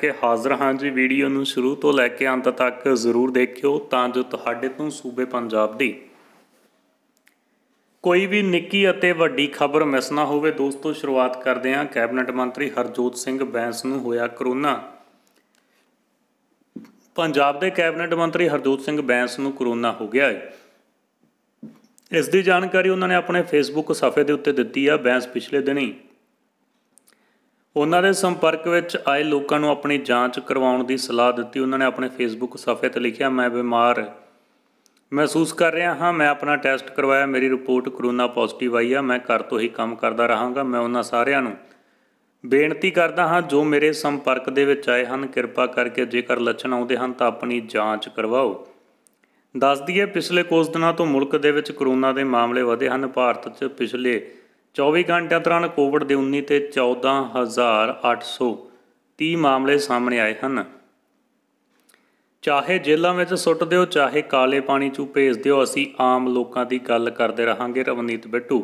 ਕੇ ਹਾਜ਼ਰ ਹਾਂ ਜੀ ਵੀਡੀਓ ਨੂੰ ਸ਼ੁਰੂ ਤੋਂ ਲੈ ਕੇ ਅੰਤ ਤੱਕ ਜ਼ਰੂਰ ਦੇਖਿਓ ਤਾਂ ਜੋ ਤੁਹਾਡੇ ਤੋਂ ਸੂਬੇ ਪੰਜਾਬ ਦੀ ਕੋਈ ਵੀ ਨਿੱਕੀ ਅਤੇ ਵੱਡੀ ਖਬਰ ਮਿਸ ਨਾ ਹੋਵੇ ਦੋਸਤੋ ਸ਼ੁਰੂਆਤ ਕਰਦੇ ਹਾਂ ਕੈਬਨਿਟ ਮੰਤਰੀ ਹਰਜੋਤ ਸਿੰਘ ਬੈਂਸ ਨੂੰ ਹੋਇਆ ਕਰੋਨਾ ਪੰਜਾਬ ਦੇ ਕੈਬਨਿਟ ਮੰਤਰੀ ਹਰਜੋਤ ਸਿੰਘ ਬੈਂਸ ਨੂੰ ਕਰੋਨਾ ਹੋ ਗਿਆ ਹੈ ਇਸ ਦੀ ਜਾਣਕਾਰੀ ਉਹਨਾਂ ਨੇ ਆਪਣੇ ਫੇਸਬੁੱਕ ਸਫ਼ੇ ਦੇ ਉੱਤੇ ਦਿੱਤੀ ਆ ਬੈਂਸ ਪਿਛਲੇ ਦਿਨੀ ਉਹਨਾਂ ਦੇ ਸੰਪਰਕ ਵਿੱਚ ਆਏ ਲੋਕਾਂ ਨੂੰ ਆਪਣੀ ਜਾਂਚ ਕਰਵਾਉਣ ਦੀ ਸਲਾਹ ਦਿੱਤੀ ਉਹਨਾਂ ਨੇ ਆਪਣੇ ਫੇਸਬੁੱਕ ਸਫ਼ੇ ਤੇ ਲਿਖਿਆ ਮੈਂ ਬਿਮਾਰ ਮਹਿਸੂਸ ਕਰ ਰਿਹਾ ਹਾਂ ਮੈਂ ਆਪਣਾ ਟੈਸਟ ਕਰਵਾਇਆ ਮੇਰੀ ਰਿਪੋਰਟ ਕਰੋਨਾ ਪੋਜ਼ਿਟਿਵ ਆਈ ਆ ਮੈਂ ਘਰ ਤੋਂ ਹੀ ਕੰਮ ਕਰਦਾ ਰਹਾਂਗਾ ਮੈਂ ਉਹਨਾਂ ਸਾਰਿਆਂ ਨੂੰ ਬੇਨਤੀ ਕਰਦਾ ਹਾਂ ਜੋ ਮੇਰੇ ਸੰਪਰਕ ਦੇ ਵਿੱਚ ਆਏ ਹਨ ਕਿਰਪਾ ਕਰਕੇ ਜੇਕਰ ਲੱਛਣ ਆਉਂਦੇ ਹਨ ਤਾਂ ਆਪਣੀ ਜਾਂਚ ਕਰਵਾਓ ਦੱਸ ਦਈਏ ਪਿਛਲੇ ਕੁਝ ਦਿਨਾਂ ਤੋਂ ਮੁਲਕ ਦੇ ਵਿੱਚ ਕਰੋਨਾ ਦੇ ਮਾਮਲੇ ਵਧੇ ਹਨ ਭਾਰਤ 'ਚ ਪਿਛਲੇ 24 ਘੰਟਿਆਂ ਦੌਰਾਨ ਕੋਵਿਡ ਦੇ 19 ਤੇ 14830 ਮਾਮਲੇ ਸਾਹਮਣੇ ਆਏ ਹਨ ਚਾਹੇ ਜੇਲ੍ਹਾਂ ਵਿੱਚ ਸੁੱਟ ਦਿਓ ਚਾਹੇ ਕਾਲੇ ਪਾਣੀ 'ਚ ਭੇਜ ਦਿਓ ਅਸੀਂ ਆਮ ਲੋਕਾਂ ਦੀ ਗੱਲ ਕਰਦੇ ਰਹਾਂਗੇ ਰਵਨੀਤ ਬਿੱਟੂ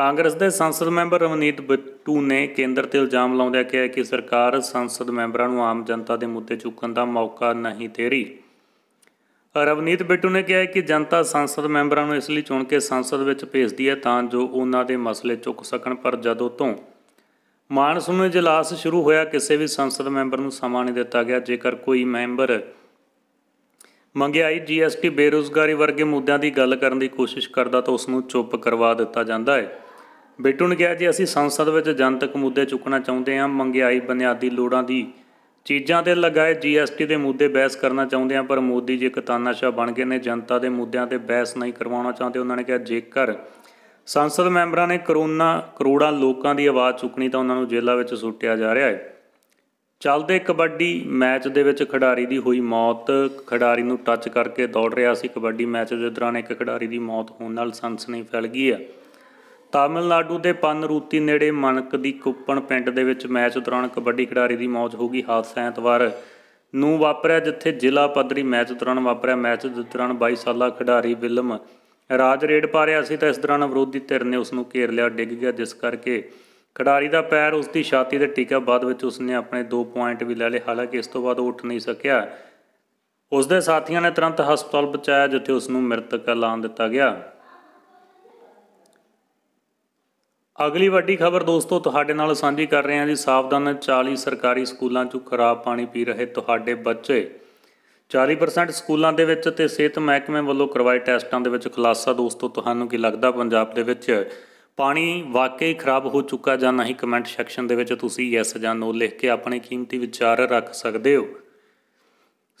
ਕਾਂਗਰਸ ਦੇ ਸੰਸਦ ਮੈਂਬਰ ਰਵਨੀਤ ਬਿੱਟੂ ਨੇ ਕੇਂਦਰ ਤੇ ਇਲਜ਼ਾਮ ਲਾਉਂਦਿਆਂ ਕਿਹਾ ਕਿ ਸਰਕਾਰ ਸੰਸਦ ਮੈਂਬਰਾਂ ਨੂੰ ਆਮ ਜਨਤਾ ਦੇ ਮੁੱਦੇ ਚੁੱਕਣ ਦਾ ਮੌਕਾ ਨਹੀਂ ਦੇ ਰਹੀ ਰਵਨੀਤ ਬਿੱਟੂ ਨੇ ਕਿਹਾ ਕਿ ਜਨਤਾ ਸੰਸਦ ਮੈਂਬਰਾਂ ਨੂੰ ਇਸ ਲਈ ਚੁਣ ਕੇ ਸੰਸਦ ਵਿੱਚ ਭੇਜਦੀ ਹੈ ਤਾਂ ਜੋ ਉਹਨਾਂ ਦੇ ਮਸਲੇ ਚੁੱਕ ਸਕਣ ਪਰ ਜਦੋਂ ਤੋਂ ਮਾਨਸੂਨ ਇਜਲਾਸ ਸ਼ੁਰੂ ਹੋਇਆ ਕਿਸੇ ਵੀ ਸੰਸਦ ਮੈਂਬਰ ਨੂੰ ਸਮਾਂ ਨਹੀਂ ਦਿੱਤਾ ਗਿਆ ਜੇਕਰ ਕੋਈ ਮੈਂਬਰ ਮੰਗਿਆਈ ਜੀਐਸਟੀ ਬੇਰੋਜ਼ਗਾਰੀ ਵਰਗੇ ਮੁੱਦਿਆਂ ਦੀ ਗੱਲ ਕਰਨ ਦੀ ਕੋਸ਼ਿਸ਼ ਕਰਦਾ ਤਾਂ ਉਸ ਨੂੰ ਚੁੱਪ ਕਰਵਾ ਦਿੱਤਾ ਜਾਂਦਾ ਹੈ ਬਿੱਟੂ ਨੇ ਕਿਹਾ ਜੀ ਅਸੀਂ ਸੰਸਦ ਵਿੱਚ ਜਨਤਕ ਮੁੱਦੇ ਚੁੱਕਣਾ ਚਾਹੁੰਦੇ ਹਾਂ ਮੰਗਿਆਈ ਬੁਨਿਆਦੀ ਲੋੜਾਂ ਦੀ ਚੀਜ਼ਾਂ ਤੇ ਲਗਾਏ ਜੀਐਸਟੀ ਦੇ ਮੁੱਦੇ ਬਹਿਸ ਕਰਨਾ ਚਾਹੁੰਦੇ ਆ ਪਰ ਮੋਦੀ ਜੀ ਇੱਕ ਤਾਨਾਸ਼ਾਹ ਬਣ ਗਏ ਨੇ ਜਨਤਾ ਦੇ ਮੁੱਦਿਆਂ ਤੇ ਬਹਿਸ ਨਹੀਂ ਕਰਵਾਉਣਾ ਚਾਹੁੰਦੇ ਉਹਨਾਂ ਨੇ ਕਿਹਾ ਜੇਕਰ ਸੰਸਦ ਮੈਂਬਰਾਂ ਨੇ ਕਰੋਨਾ ਕਰੋੜਾਂ ਲੋਕਾਂ ਦੀ ਆਵਾਜ਼ ਚੁੱਕਣੀ ਤਾਂ ਉਹਨਾਂ ਨੂੰ ਜੇਲ੍ਹਾਂ ਵਿੱਚ ਸੁੱਟਿਆ ਜਾ ਰਿਹਾ ਹੈ ਚੱਲਦੇ ਕਬੱਡੀ ਮੈਚ ਦੇ ਵਿੱਚ ਖਿਡਾਰੀ ਦੀ ਹੋਈ ਮੌਤ ਖਿਡਾਰੀ ਨੂੰ ਟੱਚ ਕਰਕੇ ਦੌੜ ਰਿਹਾ ਸੀ ਕਬੱਡੀ ਮੈਚ ਦੇ ਦੌਰਾਨ ਇੱਕ ਖਿਡਾਰੀ ਦੀ ਮੌਤ ਹੋਣ ਨਾਲ ਸਨਸਨੀ ਫੈਲ ਗਈ ਹੈ ਤਾਮਿਲਨਾਡੂ ਦੇ ਪਨਰੂਤੀ ਨੇੜੇ ਮਨਕ ਦੀ ਕੁੱਪਣ ਪਿੰਡ ਦੇ ਵਿੱਚ ਮੈਚ ਦੌਰਾਨ ਕਬੱਡੀ ਖਿਡਾਰੀ ਦੀ ਮੌਤ ਹੋ ਗਈ ਹਾਦਸਾ ਐਤਵਾਰ ਨੂੰ ਵਾਪਰਿਆ ਜਿੱਥੇ ਜ਼ਿਲ੍ਹਾ ਪੱਧਰੀ ਮੈਚ ਦੌਰਾਨ ਵਾਪਰਿਆ ਮੈਚ ਦੌਰਾਨ 22 ਸਾਲਾ ਖਿਡਾਰੀ ਬਿਲਮ ਰਾਜ ਰੇਡ ਪਾ ਰਿਹਾ ਸੀ ਤਾਂ ਇਸ ਦੌਰਾਨ ਵਿਰੋਧੀ ਧਿਰ ਨੇ ਉਸ ਨੂੰ ਘੇਰ ਲਿਆ ਡਿੱਗ ਗਿਆ ਜਿਸ ਕਰਕੇ ਖਿਡਾਰੀ ਦਾ ਪੈਰ ਉਸ ਦੀ ਛਾਤੀ ਤੇ ਟਿਕਿਆ ਬਾਅਦ ਵਿੱਚ ਉਸ ਨੇ ਆਪਣੇ 2 ਪੁਆਇੰਟ ਵੀ ਲੈ ਲਏ ਹਾਲਾਂਕਿ ਇਸ ਤੋਂ ਬਾਅਦ ਉੱਠ ਨਹੀਂ ਸਕਿਆ ਉਸ ਦੇ ਸਾਥੀਆਂ ਨੇ ਤੁਰੰਤ ਹਸਪਤਾਲ ਪਹੁੰਚਾਇਆ ਜਿੱਥੇ ਉਸ ਨੂੰ ਮ੍ਰਿਤਕ ਐਲਾਨ ਦਿੱਤਾ ਗਿਆ ਅਗਲੀ ਵੱਡੀ ਖਬਰ ਦੋਸਤੋ ਤੁਹਾਡੇ ਨਾਲ ਸਾਂਝੀ ਕਰ ਰਹੇ ਹਾਂ ਜੀ ਸਾਵਧਾਨ 40 ਸਰਕਾਰੀ ਸਕੂਲਾਂ 'ਚ ਖਰਾਬ ਪਾਣੀ ਪੀ ਰਹੇ ਤੁਹਾਡੇ ਬੱਚੇ 40% ਸਕੂਲਾਂ ਦੇ ਵਿੱਚ ਤੇ ਸਿਹਤ ਮਹਿਕਮੇ ਵੱਲੋਂ ਕਰਵਾਏ ਟੈਸਟਾਂ ਦੇ ਵਿੱਚ ਖੁਲਾਸਾ ਦੋਸਤੋ ਤੁਹਾਨੂੰ ਕੀ ਲੱਗਦਾ ਪੰਜਾਬ ਦੇ ਵਿੱਚ ਪਾਣੀ ਵਾਕਈ ਖਰਾਬ ਹੋ ਚੁੱਕਾ ਜਾਂ ਨਹੀਂ ਕਮੈਂਟ ਸੈਕਸ਼ਨ ਦੇ ਵਿੱਚ ਤੁਸੀਂ ਯੈਸ ਜਾਂ ਨੋ ਲਿਖ ਕੇ ਆਪਣੇ ਕੀਮਤੀ ਵਿਚਾਰ ਰੱਖ ਸਕਦੇ ਹੋ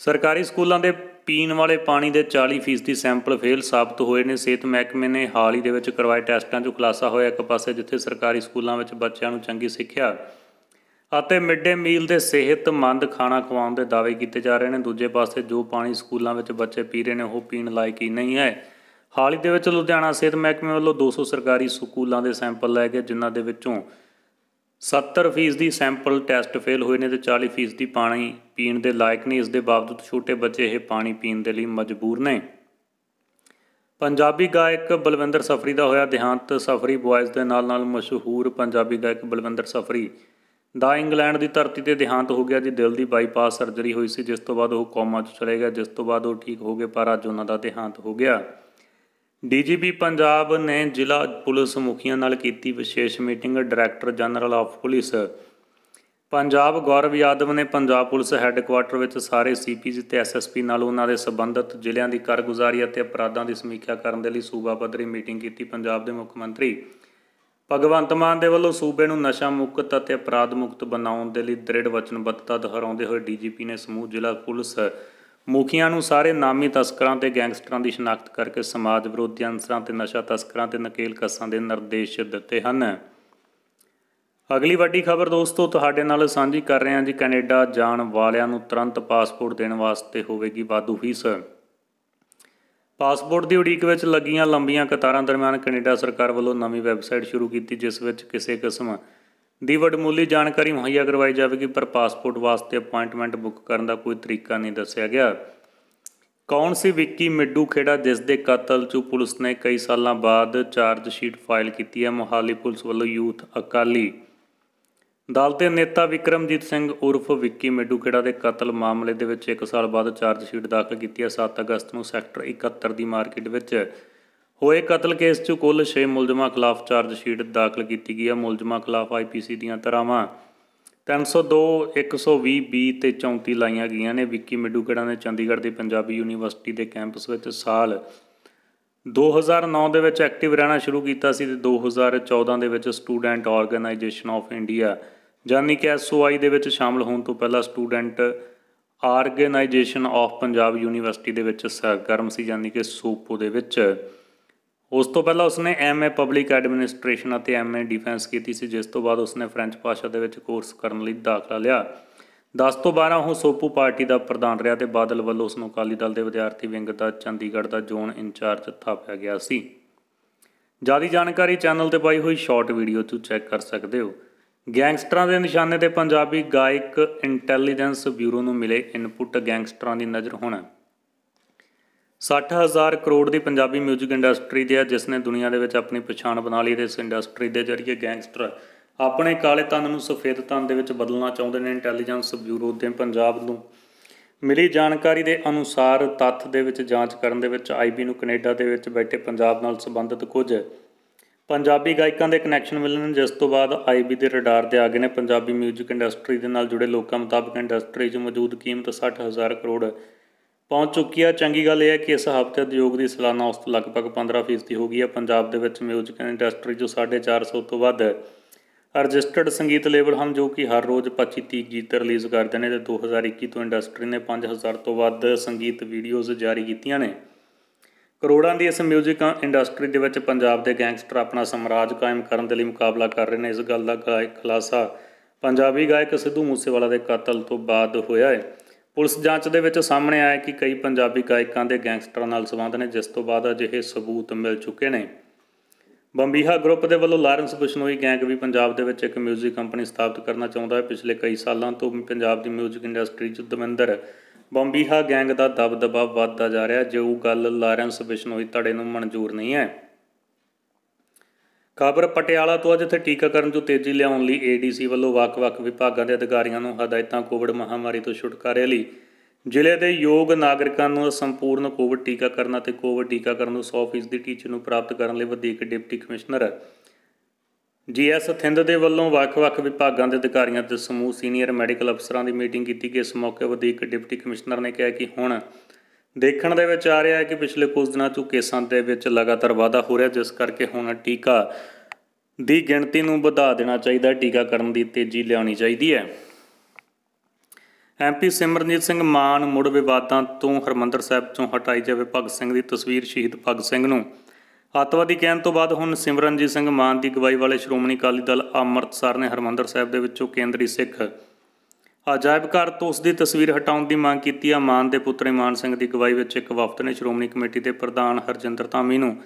ਸਰਕਾਰੀ ਸਕੂਲਾਂ ਦੇ ਪੀਣ ਵਾਲੇ ਪਾਣੀ ਦੇ 40% ਸੈਂਪਲ ਫੇਲ ਸਾਬਤ ਹੋਏ ਨੇ ਸਿਹਤ ਮਹਿਕਮੇ ਨੇ ਹਾਲ ਹੀ ਦੇ ਵਿੱਚ ਕਰਵਾਏ ਟੈਸਟਾਂ 'ਚੋਂ ਖੁਲਾਸਾ ਹੋਇਆ ਇੱਕ ਪਾਸੇ ਜਿੱਥੇ ਸਰਕਾਰੀ ਸਕੂਲਾਂ ਵਿੱਚ ਬੱਚਿਆਂ ਨੂੰ ਚੰਗੀ ਸਿੱਖਿਆ ਅਤੇ ਮਿਡ ਡੇ ਮੀਲ ਦੇ ਸਿਹਤਮੰਦ ਖਾਣਾ ਖਵਾਉਣ ਦੇ ਦਾਅਵੇ ਕੀਤੇ ਜਾ ਰਹੇ ਨੇ ਦੂਜੇ ਪਾਸੇ ਜੋ ਪਾਣੀ ਸਕੂਲਾਂ ਵਿੱਚ ਬੱਚੇ ਪੀ ਰਹੇ ਨੇ ਉਹ ਪੀਣ ਲਾਇਕ ਹੀ ਨਹੀਂ ਹੈ ਹਾਲ ਹੀ ਦੇ ਵਿੱਚ ਲੁਧਿਆਣਾ ਸਿਹਤ ਮਹਿਕਮੇ ਵੱਲੋਂ 200 ਸਰਕਾਰੀ ਸਕੂਲਾਂ ਦੇ ਸੈਂਪਲ ਲੈ ਕੇ ਜਿਨ੍ਹਾਂ ਦੇ ਵਿੱਚੋਂ 70% ਦੀ ਸੈਂਪਲ ਟੈਸਟ ਫੇਲ ਹੋਏ ਨੇ ਤੇ 40% ਦੀ ਪਾਣੀ ਪੀਣ ਦੇ ਲਾਇਕ ਨਹੀਂ ਇਸ ਦੇ ਬਾਵਜੂਦ ਛੋਟੇ ਬੱਚੇ ਇਹ ਪਾਣੀ ਪੀਣ ਦੇ ਲਈ ਮਜਬੂਰ ਨੇ ਪੰਜਾਬੀ ਗਾਇਕ ਬਲਵਿੰਦਰ ਸਫਰੀ ਦਾ ਹੋਇਆ ਦੇਹਾਂਤ ਸਫਰੀ ਬੁਆਇਜ਼ ਦੇ ਨਾਲ-ਨਾਲ ਮਸ਼ਹੂਰ ਪੰਜਾਬੀ ਗਾਇਕ ਬਲਵਿੰਦਰ ਸਫਰੀ ਦਾ ਇੰਗਲੈਂਡ ਦੀ ਧਰਤੀ ਤੇ ਦੇਹਾਂਤ ਹੋ ਗਿਆ ਜੀ ਦਿਲ ਦੀ ਬਾਈਪਾਸ ਸਰਜਰੀ ਹੋਈ ਸੀ ਜਿਸ ਤੋਂ ਬਾਅਦ ਉਹ ਕੋਮਾ 'ਚ ਚਲੇ ਗਿਆ ਜਿਸ ਤੋਂ ਬਾਅਦ ਉਹ ਠੀਕ ਹੋ ਗਏ ਪਰ ਅੱਜ ਉਹਨਾਂ ਦਾ ਦੇਹਾਂਤ ਹੋ ਗਿਆ ਡੀਜੀਪੀ ਪੰਜਾਬ ਨੇ ਜ਼ਿਲ੍ਹਾ ਪੁਲਿਸ ਮੁਖੀਆਂ ਨਾਲ ਕੀਤੀ ਵਿਸ਼ੇਸ਼ meeting director general of police Punjab Gaurav Yadav ਨੇ ਪੰਜਾਬ ਪੁਲਿਸ ਹੈੱਡਕੁਆਰਟਰ ਵਿੱਚ ਸਾਰੇ ਸੀਪੀਜੀ ਤੇ ਐਸਐਸਪੀ ਨਾਲ ਉਹਨਾਂ ਦੇ ਸਬੰਧਤ ਜ਼ਿਲ੍ਹਿਆਂ ਦੀ ਕਾਰਗੁਜ਼ਾਰੀ ਅਤੇ ਅਪਰਾਧਾਂ ਦੀ ਸਮੀਖਿਆ ਕਰਨ ਦੇ ਲਈ ਸੂਬਾ ਪੱਧਰੀ ਮੀਟਿੰਗ ਕੀਤੀ ਪੰਜਾਬ ਦੇ ਮੁੱਖ ਮੰਤਰੀ ਭਗਵੰਤ ਮਾਨ ਦੇ ਵੱਲੋਂ ਸੂਬੇ ਨੂੰ ਨਸ਼ਾ ਮੁਕਤ ਅਤੇ ਅਪਰਾਧ ਮੁਕਤ ਬਣਾਉਣ ਦੇ ਲਈ ਦ੍ਰਿੜ ਵਚਨਬੱਧਤਾ ਦੁਹਰਾਉਂਦੇ ਹੋਏ ਡੀਜੀਪੀ ਨੇ ਸਮੂਹ ਜ਼ਿਲ੍ਹਾ ਪੁਲਿਸ ਮੁਖੀਆਂ ਨੂੰ ਸਾਰੇ ਨਾਮੀ ਤਸਕਰਾਂ ਤੇ ਗੈਂਗਸਟਰਾਂ ਦੀ ਸ਼ਨਾਖਤ ਕਰਕੇ ਸਮਾਜ ਵਿਰੋਧੀ ਅੰਸਰਾਂ ਤੇ ਨਸ਼ਾ ਤਸਕਰਾਂ ਤੇ ਨਕੇਲ ਕਸਾਂ ਦੇ ਨਿਰਦੇਸ਼ ਦਿੱਤੇ ਹਨ ਅਗਲੀ ਵੱਡੀ ਖਬਰ ਦੋਸਤੋ ਤੁਹਾਡੇ ਨਾਲ ਸਾਂਝੀ ਕਰ ਰਹੇ ਹਾਂ ਜੀ ਕੈਨੇਡਾ ਜਾਣ ਵਾਲਿਆਂ ਨੂੰ ਤੁਰੰਤ ਪਾਸਪੋਰਟ ਦੇਣ ਵਾਸਤੇ ਹੋਵੇਗੀ ਵਾਧੂ ਫੀਸ ਪਾਸਪੋਰਟ ਦੀ ਉਡੀਕ ਵਿੱਚ ਲੱਗੀਆਂ ਲੰਬੀਆਂ ਕਤਾਰਾਂ ਦਰਮਿਆਨ ਕੈਨੇਡਾ ਸਰਕਾਰ ਵੱਲੋਂ ਨਵੀਂ ਵੈਬਸਾਈਟ ਸ਼ੁਰੂ ਕੀਤੀ ਜਿਸ ਵਿੱਚ ਕਿਸੇ ਕਿਸਮ ਦੀ ਵਡਮੂਲੀ ਜਾਣਕਾਰੀ ਮੁਹੱਈਆ ਕਰਵਾਈ ਜਾਵੇਗੀ ਪਰ ਪਾਸਪੋਰਟ ਵਾਸਤੇ ਅਪਾਇੰਟਮੈਂਟ ਬੁੱਕ ਕਰਨ ਦਾ ਕੋਈ ਤਰੀਕਾ ਨਹੀਂ ਦੱਸਿਆ ਗਿਆ ਕੌਣ ਸੀ ਵਿੱਕੀ ਮਿੱਡੂ ਖੇੜਾ ਜਿਸ ਦੇ ਕਤਲ 'ਚ ਪੁਲਿਸ ਨੇ ਕਈ ਸਾਲਾਂ ਬਾਅਦ ਚਾਰਜ ਸ਼ੀਟ ਫਾਈਲ ਕੀਤੀ ਹੈ ਮੋਹਾਲੀ ਪੁਲਿਸ ਵੱਲੋਂ ਯੂਥ ਅਕਾਲੀ ਦਲ ਦੇ ਨੇਤਾ ਵਿਕਰਮਜੀਤ ਸਿੰਘ ਉਰਫ ਵਿੱਕੀ ਮਿੱਡੂ ਖੇੜਾ ਦੇ ਕਤਲ ਮਾਮਲੇ ਦੇ ਵਿੱਚ 1 ਸਾਲ ਬਾਅਦ ਚਾਰਜ ਸ਼ੀਟ ਦਾਖਲ ਕੀਤੀ ਹੈ 7 ਅਗਸਤ ਨੂੰ ਸੈਕਟਰ 71 ਦੀ ਮਾਰਕੀਟ ਵਿੱਚ ਹੋਏ ਕਤਲ ਕੇਸ 'ਚ ਕੁੱਲ 6 ਮੁਲਜ਼ਮਾਂ ਖਿਲਾਫ ਚਾਰਜ ਸ਼ੀਟ ਦਾਖਲ ਕੀਤੀ ਗਈ ਹੈ ਮੁਲਜ਼ਮਾਂ ਖਿਲਾਫ ਆਈਪੀਸੀ ਦੀਆਂ ਤਰਾਵਾਂ 302 120 ਬੀ ਤੇ 34 ਲਾਈਆਂ ਗਈਆਂ ਨੇ ਵਿੱਕੀ ਮਿੱਡੂਗੜਾ ਨੇ ਚੰਡੀਗੜ੍ਹ ਦੀ ਪੰਜਾਬੀ ਯੂਨੀਵਰਸਿਟੀ ਦੇ ਕੈਂਪਸ ਵਿੱਚ ਸਾਲ 2009 ਦੇ ਵਿੱਚ ਐਕਟਿਵ ਰਹਿਣਾ ਸ਼ੁਰੂ ਕੀਤਾ ਸੀ ਤੇ 2014 ਦੇ ਵਿੱਚ ਸਟੂਡੈਂਟ ਆਰਗੇਨਾਈਜੇਸ਼ਨ ਆਫ ਇੰਡੀਆ ਜਾਨੀ ਕਿ ਐਸਓਆਈ ਦੇ ਵਿੱਚ ਸ਼ਾਮਲ ਹੋਣ ਤੋਂ ਪਹਿਲਾਂ student organisation of Punjab university ਦੇ ਵਿੱਚ ਸਰਗਰਮ ਸੀ ਜਾਨੀ ਕਿ ਸੋਪੋ ਦੇ ਵਿੱਚ ਉਸ ਤੋਂ ਪਹਿਲਾਂ ਉਸਨੇ ਐਮਏ ਪਬਲਿਕ ਐਡਮਿਨਿਸਟ੍ਰੇਸ਼ਨ ਅਤੇ ਐਮਏ ਡਿਫੈਂਸ ਕੀਤੀ ਸੀ ਜਿਸ ਤੋਂ ਬਾਅਦ ਉਸਨੇ ਫ੍ਰੈਂਚ ਭਾਸ਼ਾ ਦੇ ਵਿੱਚ ਕੋਰਸ ਕਰਨ ਲਈ ਦਾਖਲਾ ਲਿਆ 10 ਤੋਂ 12 ਉਹ ਸੋਪੂ ਪਾਰਟੀ ਦਾ ਪ੍ਰਧਾਨ ਰਿਹਾ ਤੇ ਬਾਦਲ ਵੱਲੋਂ ਉਸ ਨੂੰ ਅਕਾਲੀ ਦਲ ਦੇ ਵਿਦਿਆਰਥੀ ਵਿੰਗ ਦਾ ਚੰਡੀਗੜ੍ਹ ਦਾ ਜ਼ੋਨ ਇੰਚਾਰਜ ਥਾਪਿਆ ਗਿਆ ਸੀ ਜਿਆਦਾ ਜਾਣਕਾਰੀ ਚੈਨਲ ਤੇ ਪਾਈ ਹੋਈ ਸ਼ਾਰਟ ਵੀਡੀਓ ਤੋਂ ਚੈੱਕ ਕਰ ਸਕਦੇ ਹੋ ਗੈਂਗਸਟਰਾਂ ਦੇ ਨਿਸ਼ਾਨੇ ਤੇ ਪੰਜਾਬੀ ਗਾਇਕ ਇੰਟੈਲੀਜੈਂਸ ਬਿਊਰੋ ਨੂੰ ਮਿਲੇ ਇਨਪੁਟ ਗੈਂਗਸਟਰਾਂ ਦੀ ਨਜ਼ਰ ਹੋਣਾ 60000 ਕਰੋੜ ਦੀ ਪੰਜਾਬੀ 뮤직 ਇੰਡਸਟਰੀ ਦੇ ਹੈ ਜਿਸ ਨੇ ਦੁਨੀਆ ਦੇ ਵਿੱਚ ਆਪਣੀ ਪਛਾਣ ਬਣਾ ਲਈ ਤੇ ਇਸ ਇੰਡਸਟਰੀ ਦੇ ਜ਼ਰੀਏ ਗੈਂਗਸਟਰ ਆਪਣੇ ਕਾਲੇ ਤਨ ਨੂੰ ਸਫੇਦ ਤਨ ਦੇ ਵਿੱਚ ਬਦਲਣਾ ਚਾਹੁੰਦੇ ਨੇ ਇੰਟੈਲੀਜੈਂਸ ਬਿਊਰੋ ਦੇ ਪੰਜਾਬ ਨੂੰ ਮਿਲੀ ਜਾਣਕਾਰੀ ਦੇ ਅਨੁਸਾਰ ਤੱਥ ਦੇ ਵਿੱਚ ਜਾਂਚ ਕਰਨ ਦੇ ਵਿੱਚ ਆਈਬੀ ਨੂੰ ਕੈਨੇਡਾ ਦੇ ਵਿੱਚ ਬੈਠੇ ਪੰਜਾਬ ਨਾਲ ਸੰਬੰਧਿਤ ਕੁਝ ਪੰਜਾਬੀ ਗਾਇਕਾਂ ਦੇ ਕਨੈਕਸ਼ਨ ਮਿਲਣ ਜਿਸ ਤੋਂ ਬਾਅਦ ਆਈਬੀ ਦੇ ਰਡਾਰ ਤੇ ਆ ਗਏ ਨੇ ਪੰਜਾਬੀ 뮤직 ਇੰਡਸਟਰੀ ਦੇ ਨਾਲ ਜੁੜੇ ਲੋਕਾਂ ਮੁਤਾਬਕ ਇੰਡਸਟਰੀ 'ਚ ਮੌਜੂਦ ਕੀਮਤ 60000 ਕਰੋੜ ਪਹੁੰਚ ਚੁੱਕੀ ਆ ਚੰਗੀ ਗੱਲ ਇਹ ਹੈ ਕਿ ਇਸ ਹਫ਼ਤੇ ਉਦਯੋਗ ਦੀ ਸਾਲਾਨਾ ਉਸਤ ਲਗਭਗ 15% ਦੀ ਹੋ ਗਈ ਆ ਪੰਜਾਬ ਦੇ ਵਿੱਚ ਮਿਊਜ਼ਿਕ ਇੰਡਸਟਰੀ ਜੋ 450 ਤੋਂ ਵੱਧ ਰਜਿਸਟਰਡ ਸੰਗੀਤ ਲੇਬਲ ਹਨ ਜੋ ਕਿ ਹਰ ਰੋਜ਼ 25-30 ਗੀਤ ਰਿਲੀਜ਼ ਕਰਦੇ ਨੇ ਤੇ 2021 ਤੋਂ ਇੰਡਸਟਰੀ ਨੇ 5000 ਤੋਂ ਵੱਧ ਸੰਗੀਤ ਵੀਡੀਓਜ਼ ਜਾਰੀ ਕੀਤੀਆਂ ਨੇ ਕਰੋੜਾਂ ਦੀ ਇਸ ਮਿਊਜ਼ਿਕ ਇੰਡਸਟਰੀ ਦੇ ਵਿੱਚ ਪੰਜਾਬ ਦੇ ਗੈਂਗਸਟਰ ਆਪਣਾ ਸਮਰਾਜ ਕਾਇਮ ਕਰਨ ਦੇ ਲਈ ਮੁਕਾਬਲਾ ਕਰ ਰਹੇ ਨੇ ਇਸ ਗੱਲ ਦਾ ਖਲਾਸਾ ਪੰਜਾਬੀ ਗਾਇਕ ਸਿੱਧੂ ਮੂਸੇਵਾਲਾ ਦੇ ਕਤਲ ਤੋਂ ਬਾਅਦ ਹੋਇਆ ਹੈ ਪੁਲਿਸ ਜਾਂਚ ਦੇ ਵਿੱਚ ਸਾਹਮਣੇ ਆਇਆ ਕਿ ਕਈ ਪੰਜਾਬੀ ਗਾਇਕਾਂ ਦੇ ਗੈਂਗਸਟਰਾਂ ਨਾਲ ਸਬੰਧ ਨੇ ਜਿਸ ਤੋਂ ਬਾਅਦ ਅਜਿਹੇ ਸਬੂਤ ਮਿਲ ਚੁੱਕੇ ਨੇ ਬੰਬੀਹਾ ਗਰੁੱਪ ਦੇ ਵੱਲੋਂ ਲਾਰੈਂਸ ਬਿਸ਼ਨੋਈ ਗੈਂਗ ਵੀ ਪੰਜਾਬ ਦੇ ਵਿੱਚ ਇੱਕ 뮤직 ਕੰਪਨੀ ਸਥਾਪਿਤ ਕਰਨਾ ਚਾਹੁੰਦਾ ਹੈ ਪਿਛਲੇ ਕਈ ਸਾਲਾਂ ਤੋਂ ਪੰਜਾਬ ਦੀ 뮤직 ਇੰਡਸਟਰੀ 'ਚ ਦਵਿੰਦਰ ਬੰਬੀਹਾ ਗੈਂਗ ਦਾ ਦਬਦਬਾ ਵੱਧਦਾ ਜਾ ਰਿਹਾ ਜੋ ਗੱਲ ਲਾਰੈਂਸ ਬਿਸ਼ਨੋਈ ਤੜੇ ਨੂੰ ਮਨਜ਼ੂਰ ਨਹੀਂ ਹੈ ਖਬਰ ਪਟਿਆਲਾ ਤੋਂ ਅੱਜ ਇੱਥੇ ਟੀਕਾਕਰਨ ਤੋਂ ਤੇਜ਼ੀ ਲਿਆਉਣ ਲਈ ਏਡੀਸੀ ਵੱਲੋਂ ਵੱਖ-ਵੱਖ ਵਿਭਾਗਾਂ ਦੇ ਅਧਿਕਾਰੀਆਂ ਨੂੰ ਹਦਾਇਤਾਂ ਕੋਵਿਡ ਮਹਾਮਾਰੀ ਤੋਂ ਛੁਟਕਾਰੇ ਲਈ ਜ਼ਿਲ੍ਹੇ ਦੇ ਯੋਗ ਨਾਗਰਿਕਾਂ ਨੂੰ ਸੰਪੂਰਨ ਕੋਵਿਡ ਟੀਕਾਕਰਨ ਅਤੇ ਕੋਵਿਡ ਟੀਕਾਕਰਨ ਨੂੰ 100% ਦੀ ਟੀਚੇ ਨੂੰ ਪ੍ਰਾਪਤ ਕਰਨ ਲਈ ਵਧੇਕ ਡਿਪਟੀ ਕਮਿਸ਼ਨਰ ਜੀਐਸ ਥਿੰਦ ਦੇ ਵੱਲੋਂ ਵੱਖ-ਵੱਖ ਵਿਭਾਗਾਂ ਦੇ ਅਧਿਕਾਰੀਆਂ ਤੇ ਸਮੂਹ ਸੀਨੀਅਰ ਮੈਡੀਕਲ ਅਫਸਰਾਂ ਦੀ ਮੀਟਿੰਗ ਕੀਤੀ ਗਈ ਇਸ ਮੌਕੇ ਵਧੇਕ ਡਿਪਟੀ ਕਮਿਸ਼ਨਰ ਨੇ ਕਿਹਾ ਕਿ ਹੁਣ ਦੇਖਣ ਦੇ ਵਿੱਚ ਆ ਰਿਹਾ ਹੈ ਕਿ ਪਿਛਲੇ ਕੁਝ ਦਿਨਾਂ ਤੋਂ ਕੇਸਾਂ ਦੇ ਵਿੱਚ ਲਗਾਤਾਰ ਵਾਧਾ ਹੋ ਰਿਹਾ ਜਿਸ ਕਰਕੇ ਹੁਣ ਟੀਕਾ ਦੀ ਗਿਣਤੀ ਨੂੰ ਵਧਾ ਦੇਣਾ ਚਾਹੀਦਾ ਟੀਕਾ ਕਰਨ ਦੀ ਤੇਜ਼ੀ ਲਿਆਉਣੀ ਚਾਹੀਦੀ ਹੈ ਐਮਪੀ ਸਿਮਰਨਜੀਤ ਸਿੰਘ ਮਾਨ ਮੁੜ ਵਿਵਾਦਾਂ ਤੋਂ ਹਰਮੰਦਰ ਸਾਹਿਬ ਤੋਂ ਹਟਾਈ ਜਾਵੇ ਭਗਤ ਸਿੰਘ ਦੀ ਤਸਵੀਰ ਸ਼ਹੀਦ ਭਗਤ ਸਿੰਘ ਨੂੰ ਅੱਤਵਾਦੀ ਕਹਿਣ ਤੋਂ ਬਾਅਦ ਹੁਣ ਸਿਮਰਨਜੀਤ ਸਿੰਘ ਮਾਨ ਦੀ ਗਵਾਹੀ ਵਾਲੇ ਸ਼੍ਰੋਮਣੀ ਅਕਾਲੀ ਦਲ ਅੰਮ੍ਰਿਤਸਰ ਨੇ ਹਰਮੰਦਰ ਸਾਹਿਬ ਦੇ ਵਿੱਚੋਂ ਕੇਂਦਰੀ ਸਿੱਖ ਅਜਾਇਬ ਘਰ ਤੋਂ ਉਸ ਦੀ ਤਸਵੀਰ ਹਟਾਉਣ ਦੀ ਮੰਗ ਕੀਤੀ ਆ ਮਾਨ ਦੇ ਪੁੱਤਰ ਇਮਾਨ ਸਿੰਘ ਦੀ ਗਵਾਹੀ ਵਿੱਚ ਇੱਕ ਵਫਦ ਨੇ ਸ਼੍ਰੋਮਣੀ ਕਮੇਟੀ ਦੇ ਪ੍ਰਧਾਨ ਹਰਜਿੰਦਰ ਧਾਮੀ ਨੂੰ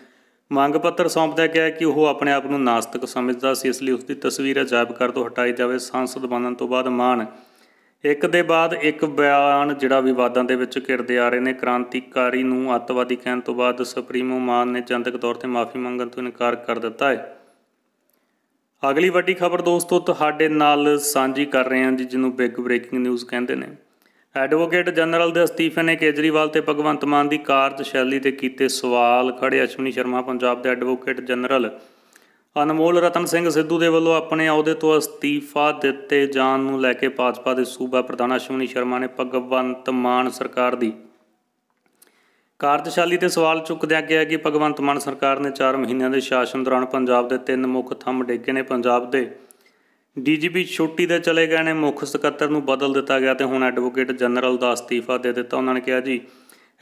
ਮੰਗ ਪੱਤਰ ਸੌਂਪਦਾ ਗਿਆ ਕਿ ਉਹ ਆਪਣੇ ਆਪ ਨੂੰ ਨਾਸਤਕ ਸਮਝਦਾ ਸੀ ਇਸ ਲਈ ਉਸ ਦੀ ਤਸਵੀਰ ਅਜਾਇਬ ਘਰ ਤੋਂ ਹਟਾਈ ਜਾਵੇ ਸੰਸਦ ਬਣਨ ਤੋਂ ਬਾਅਦ ਮਾਨ ਇੱਕ ਦੇ ਬਾਅਦ ਇੱਕ ਬਿਆਨ ਜਿਹੜਾ ਵਿਵਾਦਾਂ ਦੇ ਵਿੱਚ ਘਿਰਦੇ ਆ ਰਹੇ ਨੇ ਕ੍ਰਾਂਤੀਕਾਰੀ ਨੂੰ ਅੱਤਵਾਦੀ ਕਹਿਣ ਤੋਂ ਬਾਅਦ ਸੁਪਰੀਮੋ ਮਾਨ ਨੇ ਜਨਤਕ ਤੌਰ ਤੇ ਮਾਫੀ ਮੰਗਣ ਤੋਂ ਇਨਕਾਰ ਕਰ ਦਿੱਤਾ ਹੈ ਅਗਲੀ ਵੱਡੀ ਖਬਰ ਦੋਸਤੋ ਤੁਹਾਡੇ ਨਾਲ ਸਾਂਝੀ ਕਰ ਰਹੇ ਹਾਂ ਜੀ ਜਿਹਨੂੰ ਬਿਗ ਬ੍ਰੇਕਿੰਗ ਨਿਊਜ਼ ਕਹਿੰਦੇ ਨੇ ਐਡਵੋਕੇਟ ਜਨਰਲ ਦੇ ਅਸਤੀਫੇ ਨੇ ਕੇਜਰੀਵਾਲ ਤੇ ਭਗਵੰਤ ਮਾਨ ਦੀ ਕਾਰਜਸ਼ੈਲੀ ਤੇ ਕੀਤੇ ਸਵਾਲ ਖੜੇ ਅਸ਼ਵਨੀ ਸ਼ਰਮਾ ਪੰਜਾਬ ਦੇ ਐਡਵੋਕੇਟ ਜਨਰਲ ਅਨਮੋਲ ਰਤਨ ਸਿੰਘ ਸਿੱਧੂ ਦੇ ਵੱਲੋਂ ਆਪਣੇ ਅਹੁਦੇ ਤੋਂ ਅਸਤੀਫਾ ਦਿੱਤੇ ਜਾਣ ਨੂੰ ਲੈ ਕੇ ਭਾਜਪਾ ਦੇ ਸੂਬਾ ਪ੍ਰਧਾਨ ਅਸ਼ਵਨੀ ਸ਼ਰਮਾ ਨੇ ਭਗਵੰਤ ਮਾਨ ਸਰਕਾਰ ਦੀ ਕਾਰਜਸ਼ਾਲੀ ਤੇ ਸਵਾਲ ਚੁੱਕਦਿਆਂ ਕਿਹਾ ਕਿ ਭਗਵੰਤ ਮਾਨ ਸਰਕਾਰ ਨੇ 4 ਮਹੀਨਿਆਂ ਦੇ ਸ਼ਾਸਨ ਦੌਰਾਨ ਪੰਜਾਬ ਦੇ ਤਿੰਨ ਮੁੱਖ ਥੰਮ ਡੇਗੇ ਨੇ ਪੰਜਾਬ ਦੇ ਡੀਜੀਪੀ ਛੋਟੀ ਦੇ ਚਲੇ ਗਏ ਨੇ ਮੁੱਖ ਸਕੱਤਰ ਨੂੰ ਬਦਲ ਦਿੱਤਾ ਗਿਆ ਤੇ ਹੁਣ ਐਡਵੋਕੇਟ ਜਨਰਲ ਦਾ ਅਸਤੀਫਾ ਦੇ ਦਿੱਤਾ ਉਹਨਾਂ ਨੇ ਕਿਹਾ ਜੀ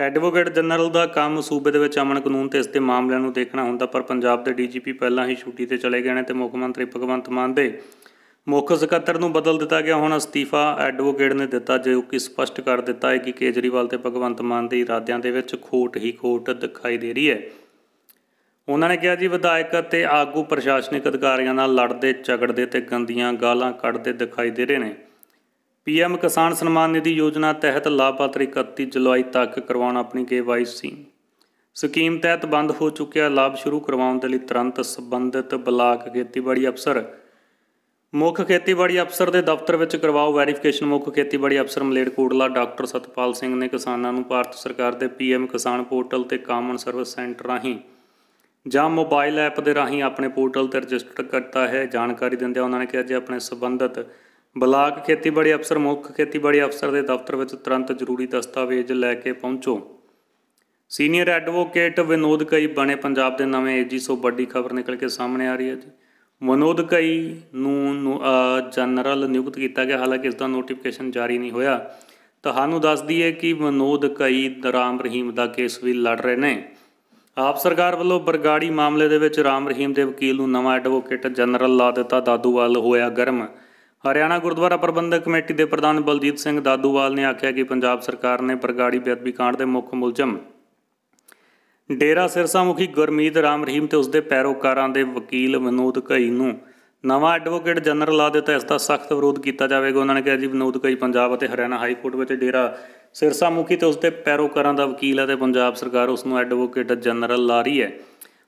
ਐਡਵੋਕੇਟ ਜਨਰਲ ਦਾ ਕੰਮ ਸੂਬੇ ਦੇ ਵਿੱਚ ਅਮਨ ਕਾਨੂੰਨ ਤੇ ਇਸ ਤੇ ਮਾਮਲਿਆਂ ਨੂੰ ਦੇਖਣਾ ਹੁੰਦਾ ਪਰ ਪੰਜਾਬ ਦੇ ਡੀਜੀਪੀ ਪਹਿਲਾਂ ਹੀ ਛੁੱਟੀ ਤੇ ਚਲੇ ਗਏ ਨੇ ਤੇ ਮੁੱਖ ਮੰਤਰੀ ਭਗਵੰਤ ਮਾਨ ਦੇ ਮੁੱਖ ਸਕੱਤਰ ਨੂੰ ਬਦਲ ਦਿੱਤਾ ਗਿਆ ਹੁਣ ਅਸਤੀਫਾ ਐਡਵੋਕੇਟ ਨੇ ਦਿੱਤਾ ਜੋ ਕਿ ਸਪਸ਼ਟ ਕਰ ਦਿੱਤਾ ਹੈ ਕਿ ਕੇਜਰੀਵਾਲ ਤੇ ਭਗਵੰਤ ਮਾਨ ਦੇ ਇਰਾਦਿਆਂ ਦੇ ਵਿੱਚ ਖੋਟ ਹੀ ਖੋਟ ਦਿਖਾਈ ਦੇ ਰਹੀ ਹੈ ਉਹਨਾਂ ਨੇ ਕਿਹਾ ਜੀ ਵਿਧਾਇਕ ਅਤੇ ਆਗੂ ਪ੍ਰਸ਼ਾਸਨਿਕ ਅਧਿਕਾਰੀਆਂ ਨਾਲ ਲੜਦੇ ਝਗੜਦੇ ਤੇ ਗੰਦੀਆਂ ਗਾਲਾਂ ਕੱਢਦੇ ਦਿਖਾਈ ਦੇ ਰਹੇ ਨੇ ਪੀਐਮ ਕਿਸਾਨ ਸਨਮਾਨ ਨਿਧੀ ਯੋਜਨਾ ਤਹਿਤ ਲਾਭਪਾਤਰੀ 31 ਜੁਲਾਈ ਤੱਕ ਕਰਵਾਉਣ ਆਪਣੀ ਕੇਵਾਈਸੀ ਸਕੀਮ ਤਹਿਤ ਬੰਦ ਹੋ ਚੁੱਕਿਆ ਲਾਭ ਸ਼ੁਰੂ ਕਰਵਾਉਣ ਦੇ ਲਈ ਤੁਰੰਤ ਸਬੰਧਤ ਬਲਾਕ ਖੇਤੀਬਾੜੀ ਅਫਸਰ ਮੁੱਖ ਖੇਤੀਬਾੜੀ ਅਫਸਰ ਦੇ ਦਫ਼ਤਰ ਵਿੱਚ ਕਰਵਾਓ ਵੈਰੀਫਿਕੇਸ਼ਨ ਮੁੱਖ ਖੇਤੀਬਾੜੀ ਅਫਸਰ ਮਲੇਰਕੋਟਲਾ ਡਾਕਟਰ ਸਤਪਾਲ ਸਿੰਘ ਨੇ ਕਿਸਾਨਾਂ ਨੂੰ ਭਾਰਤ ਸਰਕਾਰ ਦੇ ਪੀਐਮ ਕਿਸਾਨ ਪੋਰਟਲ ਤੇ ਕਾਮਨ ਸਰਵਿਸ ਸੈਂਟਰ ਰਾਹੀਂ ਜਾਂ ਮੋਬਾਈਲ ਐਪ ਦੇ ਰਾਹੀਂ ਆਪਣੇ ਪੋਰਟਲ ਤੇ ਰਜਿਸਟਰ ਕਰਤਾ ਹੈ ਜਾਣਕਾਰੀ ਦਿੰਦਿਆਂ ਉਹਨਾਂ ਨੇ ਕਿਹਾ ਜੇ ਆਪਣੇ ਸਬੰਧਤ ਬਲਾਕ ਖੇਤੀਬਾੜੀ ਅਫਸਰ ਮੁੱਖ ਖੇਤੀਬਾੜੀ ਅਫਸਰ ਦੇ ਦਫ਼ਤਰ ਵਿੱਚ ਤੁਰੰਤ ਜ਼ਰੂਰੀ ਦਸਤਾਵੇਜ਼ ਲੈ ਕੇ ਪਹੁੰਚੋ ਸੀਨੀਅਰ ਐਡਵੋਕੇਟ ਵਿਨੋਦ ਕਈ ਬਣੇ ਪੰਜਾਬ ਦੇ ਨਵੇਂ ਏਜੀ ਸੋ ਵੱਡੀ ਖਬਰ ਨਿਕਲ ਕੇ ਸਾਹਮਣੇ ਆ ਰਹੀ ਹੈ ਜੀ ਮਨੋਦ ਕਈ ਨੂੰ ਜਨਰਲ ਨਿਯੁਕਤ ਕੀਤਾ ਗਿਆ ਹਾਲਾਂਕਿ ਇਸ ਦਾ ਨੋਟੀਫਿਕੇਸ਼ਨ ਜਾਰੀ ਨਹੀਂ ਹੋਇਆ ਤੁਹਾਨੂੰ ਦੱਸ ਦਈਏ ਕਿ ਮਨੋਦ ਕਈ ਦਰਾਮ ਰਹੀਮ ਦਾ ਕੇਸ ਵੀ ਲੜ ਰਹੇ ਨੇ ਆਪ ਸਰਕਾਰ ਵੱਲੋਂ ਬਰਗਾੜੀ ਮਾਮਲੇ ਦੇ ਵਿੱਚ ਰਾਮ ਰਹੀਮ ਦੇ ਵਕੀਲ ਨੂੰ ਨਵਾਂ ਐਡਵੋਕੇਟ ਜਨਰਲ ਲਾ ਦਿੱਤਾ ਦਾਦੂਵਾਲ ਹੋਇਆ ਗਰਮ ਹਰਿਆਣਾ ਗੁਰਦੁਆਰਾ ਪ੍ਰਬੰਧਕ ਕਮੇਟੀ ਦੇ ਪ੍ਰਧਾਨ ਬਲਜੀਤ ਸਿੰਘ ਦਾਦੂਵਾਲ ਨੇ ਆਖਿਆ ਕਿ ਪੰਜਾਬ ਸਰਕਾਰ ਨੇ ਬਰਗਾੜੀ ਬੇਅਦਬੀ ਕਾਂਡ ਦੇ ਮੁੱਖ ਮੁਲਜ਼ਮ ਡੇਰਾ ਸਿਰਸਾ ਮੁਖੀ ਗੁਰਮੀਤ ਰਾਮ ਰਹੀਮ ਤੇ ਉਸਦੇ ਪੈਰੋਕਾਰਾਂ ਦੇ ਵਕੀਲ ਵਿਨੋਦ ਕਈ ਨੂੰ ਨਵਾਂ ਐਡਵੋਕੇਟ ਜਨਰਲ ਆ ਦਿੱਤਾ ਇਸ ਦਾ ਸਖਤ ਵਿਰੋਧ ਕੀਤਾ ਜਾਵੇਗਾ ਉਹਨਾਂ ਨੇ ਕਿਹਾ ਜੀ ਵਿਨੋਦ ਕਈ ਪੰਜਾਬ ਅਤੇ ਹਰਿਆਣਾ ਹਾਈ ਕੋਰਟ ਵਿੱਚ ਡੇਰਾ ਸਿਰਸਾ ਮੁਖੀ ਤੇ ਉਸਦੇ ਪੈਰੋਕਾਰਾਂ ਦਾ ਵਕੀਲ ਹੈ ਤੇ ਪੰਜਾਬ ਸਰਕਾਰ ਉਸ ਨੂੰ ਐਡਵੋਕੇਟ ਜਨਰਲ ਲਾ ਰਹੀ ਹੈ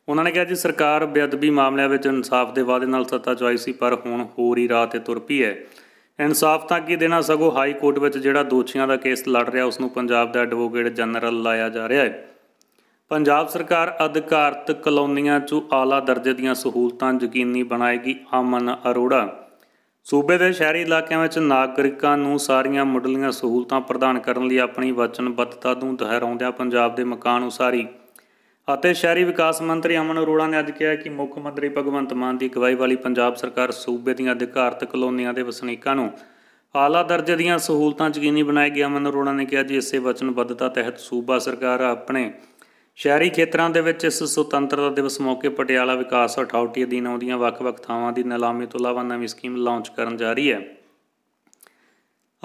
ਉਹਨਾਂ ਨੇ ਕਿਹਾ ਜੀ ਸਰਕਾਰ ਬੇਅਦਬੀ ਮਾਮਲਿਆਂ ਵਿੱਚ ਇਨਸਾਫ ਦੇ ਵਾਅਦੇ ਨਾਲ ਸੱਤਾ 'ਚ ਆਈ ਸੀ ਪਰ ਹੁਣ ਹੋਰ ਹੀ ਰਾਹ ਤੇ ਤੁਰ ਪਈ ਹੈ ਇਨਸਾਫ ਤਾਂ ਕੀ ਦੇਣਾ ਸਗੋ ਹਾਈ ਕੋਰਟ ਵਿੱਚ ਜਿਹੜਾ ਦੋਸ਼ੀਆਂ ਦਾ ਕੇਸ ਲੜ ਰਿਹਾ ਉਸ ਨੂੰ ਪੰਜਾਬ ਦਾ ਐਡਵੋਕੇਟ ਜਨਰਲ ਲਾਇਆ ਜਾ ਰਿਹਾ ਹੈ ਪੰਜਾਬ ਸਰਕਾਰ ਅਧਿਕਾਰਤ ਕਲੋਨੀਆਂ 'ਚ ਆਲਾ ਦਰਜੇ ਦੀਆਂ ਸਹੂਲਤਾਂ ਯਕੀਨੀ ਬਣਾਏਗੀ ਅਮਨ ਅਰੋੜਾ ਸੂਬੇ ਦੇ ਸ਼ਹਿਰੀ ਇਲਾਕਿਆਂ ਵਿੱਚ ਨਾਗਰਿਕਾਂ ਨੂੰ ਸਾਰੀਆਂ ਮੁੱਢਲੀਆਂ ਸਹੂਲਤਾਂ ਪ੍ਰਦਾਨ ਕਰਨ ਲਈ ਆਪਣੀ ਵਚਨਬੱਧਤਾ ਨੂੰ ਦੁਹਰਾਉਂਦਿਆਂ ਪੰਜਾਬ ਦੇ ਮਕਾਨ ਉਸਾਰੀ ਅਤੇ ਸ਼ਹਿਰੀ ਵਿਕਾਸ ਮੰਤਰੀ ਅਮਨ ਅਰੋੜਾ ਨੇ ਅੱਜ ਕਿਹਾ ਕਿ ਮੁੱਖ ਮੰਤਰੀ ਭਗਵੰਤ ਮਾਨ ਦੀ ਅਗਵਾਈ ਵਾਲੀ ਪੰਜਾਬ ਸਰਕਾਰ ਸੂਬੇ ਦੀਆਂ ਅਧਿਕਾਰਤ ਕਲੋਨੀਆਂ ਦੇ ਵਸਨੀਕਾਂ ਨੂੰ ਆਲਾ ਦਰਜੇ ਦੀਆਂ ਸਹੂਲਤਾਂ ਯਕੀਨੀ ਬਣਾਏਗੀ ਅਮਨ ਅਰੋੜਾ ਨੇ ਕਿਹਾ ਜੀ ਇਸੇ ਵਚਨਬੱਧਤਾ ਤਹਿਤ ਸੂਬਾ ਸਰਕਾਰ ਆਪਣੇ ਸ਼ਹਿਰੀ ਖੇਤਰਾਂ ਦੇ ਵਿੱਚ ਇਸ ਸੁਤੰਤਰਤਾ ਦਿਵਸ ਮੌਕੇ ਪਟਿਆਲਾ ਵਿਕਾਸ ਅਥਾਰਟੀ ਅਧੀਨ ਆਉਂਦੀਆਂ ਵੱਖ-ਵੱਖ ਥਾਵਾਂ ਦੀ ਨਿਲਾਮੀ ਤੋਂ ਇਲਾਵਾ ਨਵੀਂ ਸਕੀਮ ਲਾਂਚ ਕਰਨ ਜਾ ਰਹੀ ਹੈ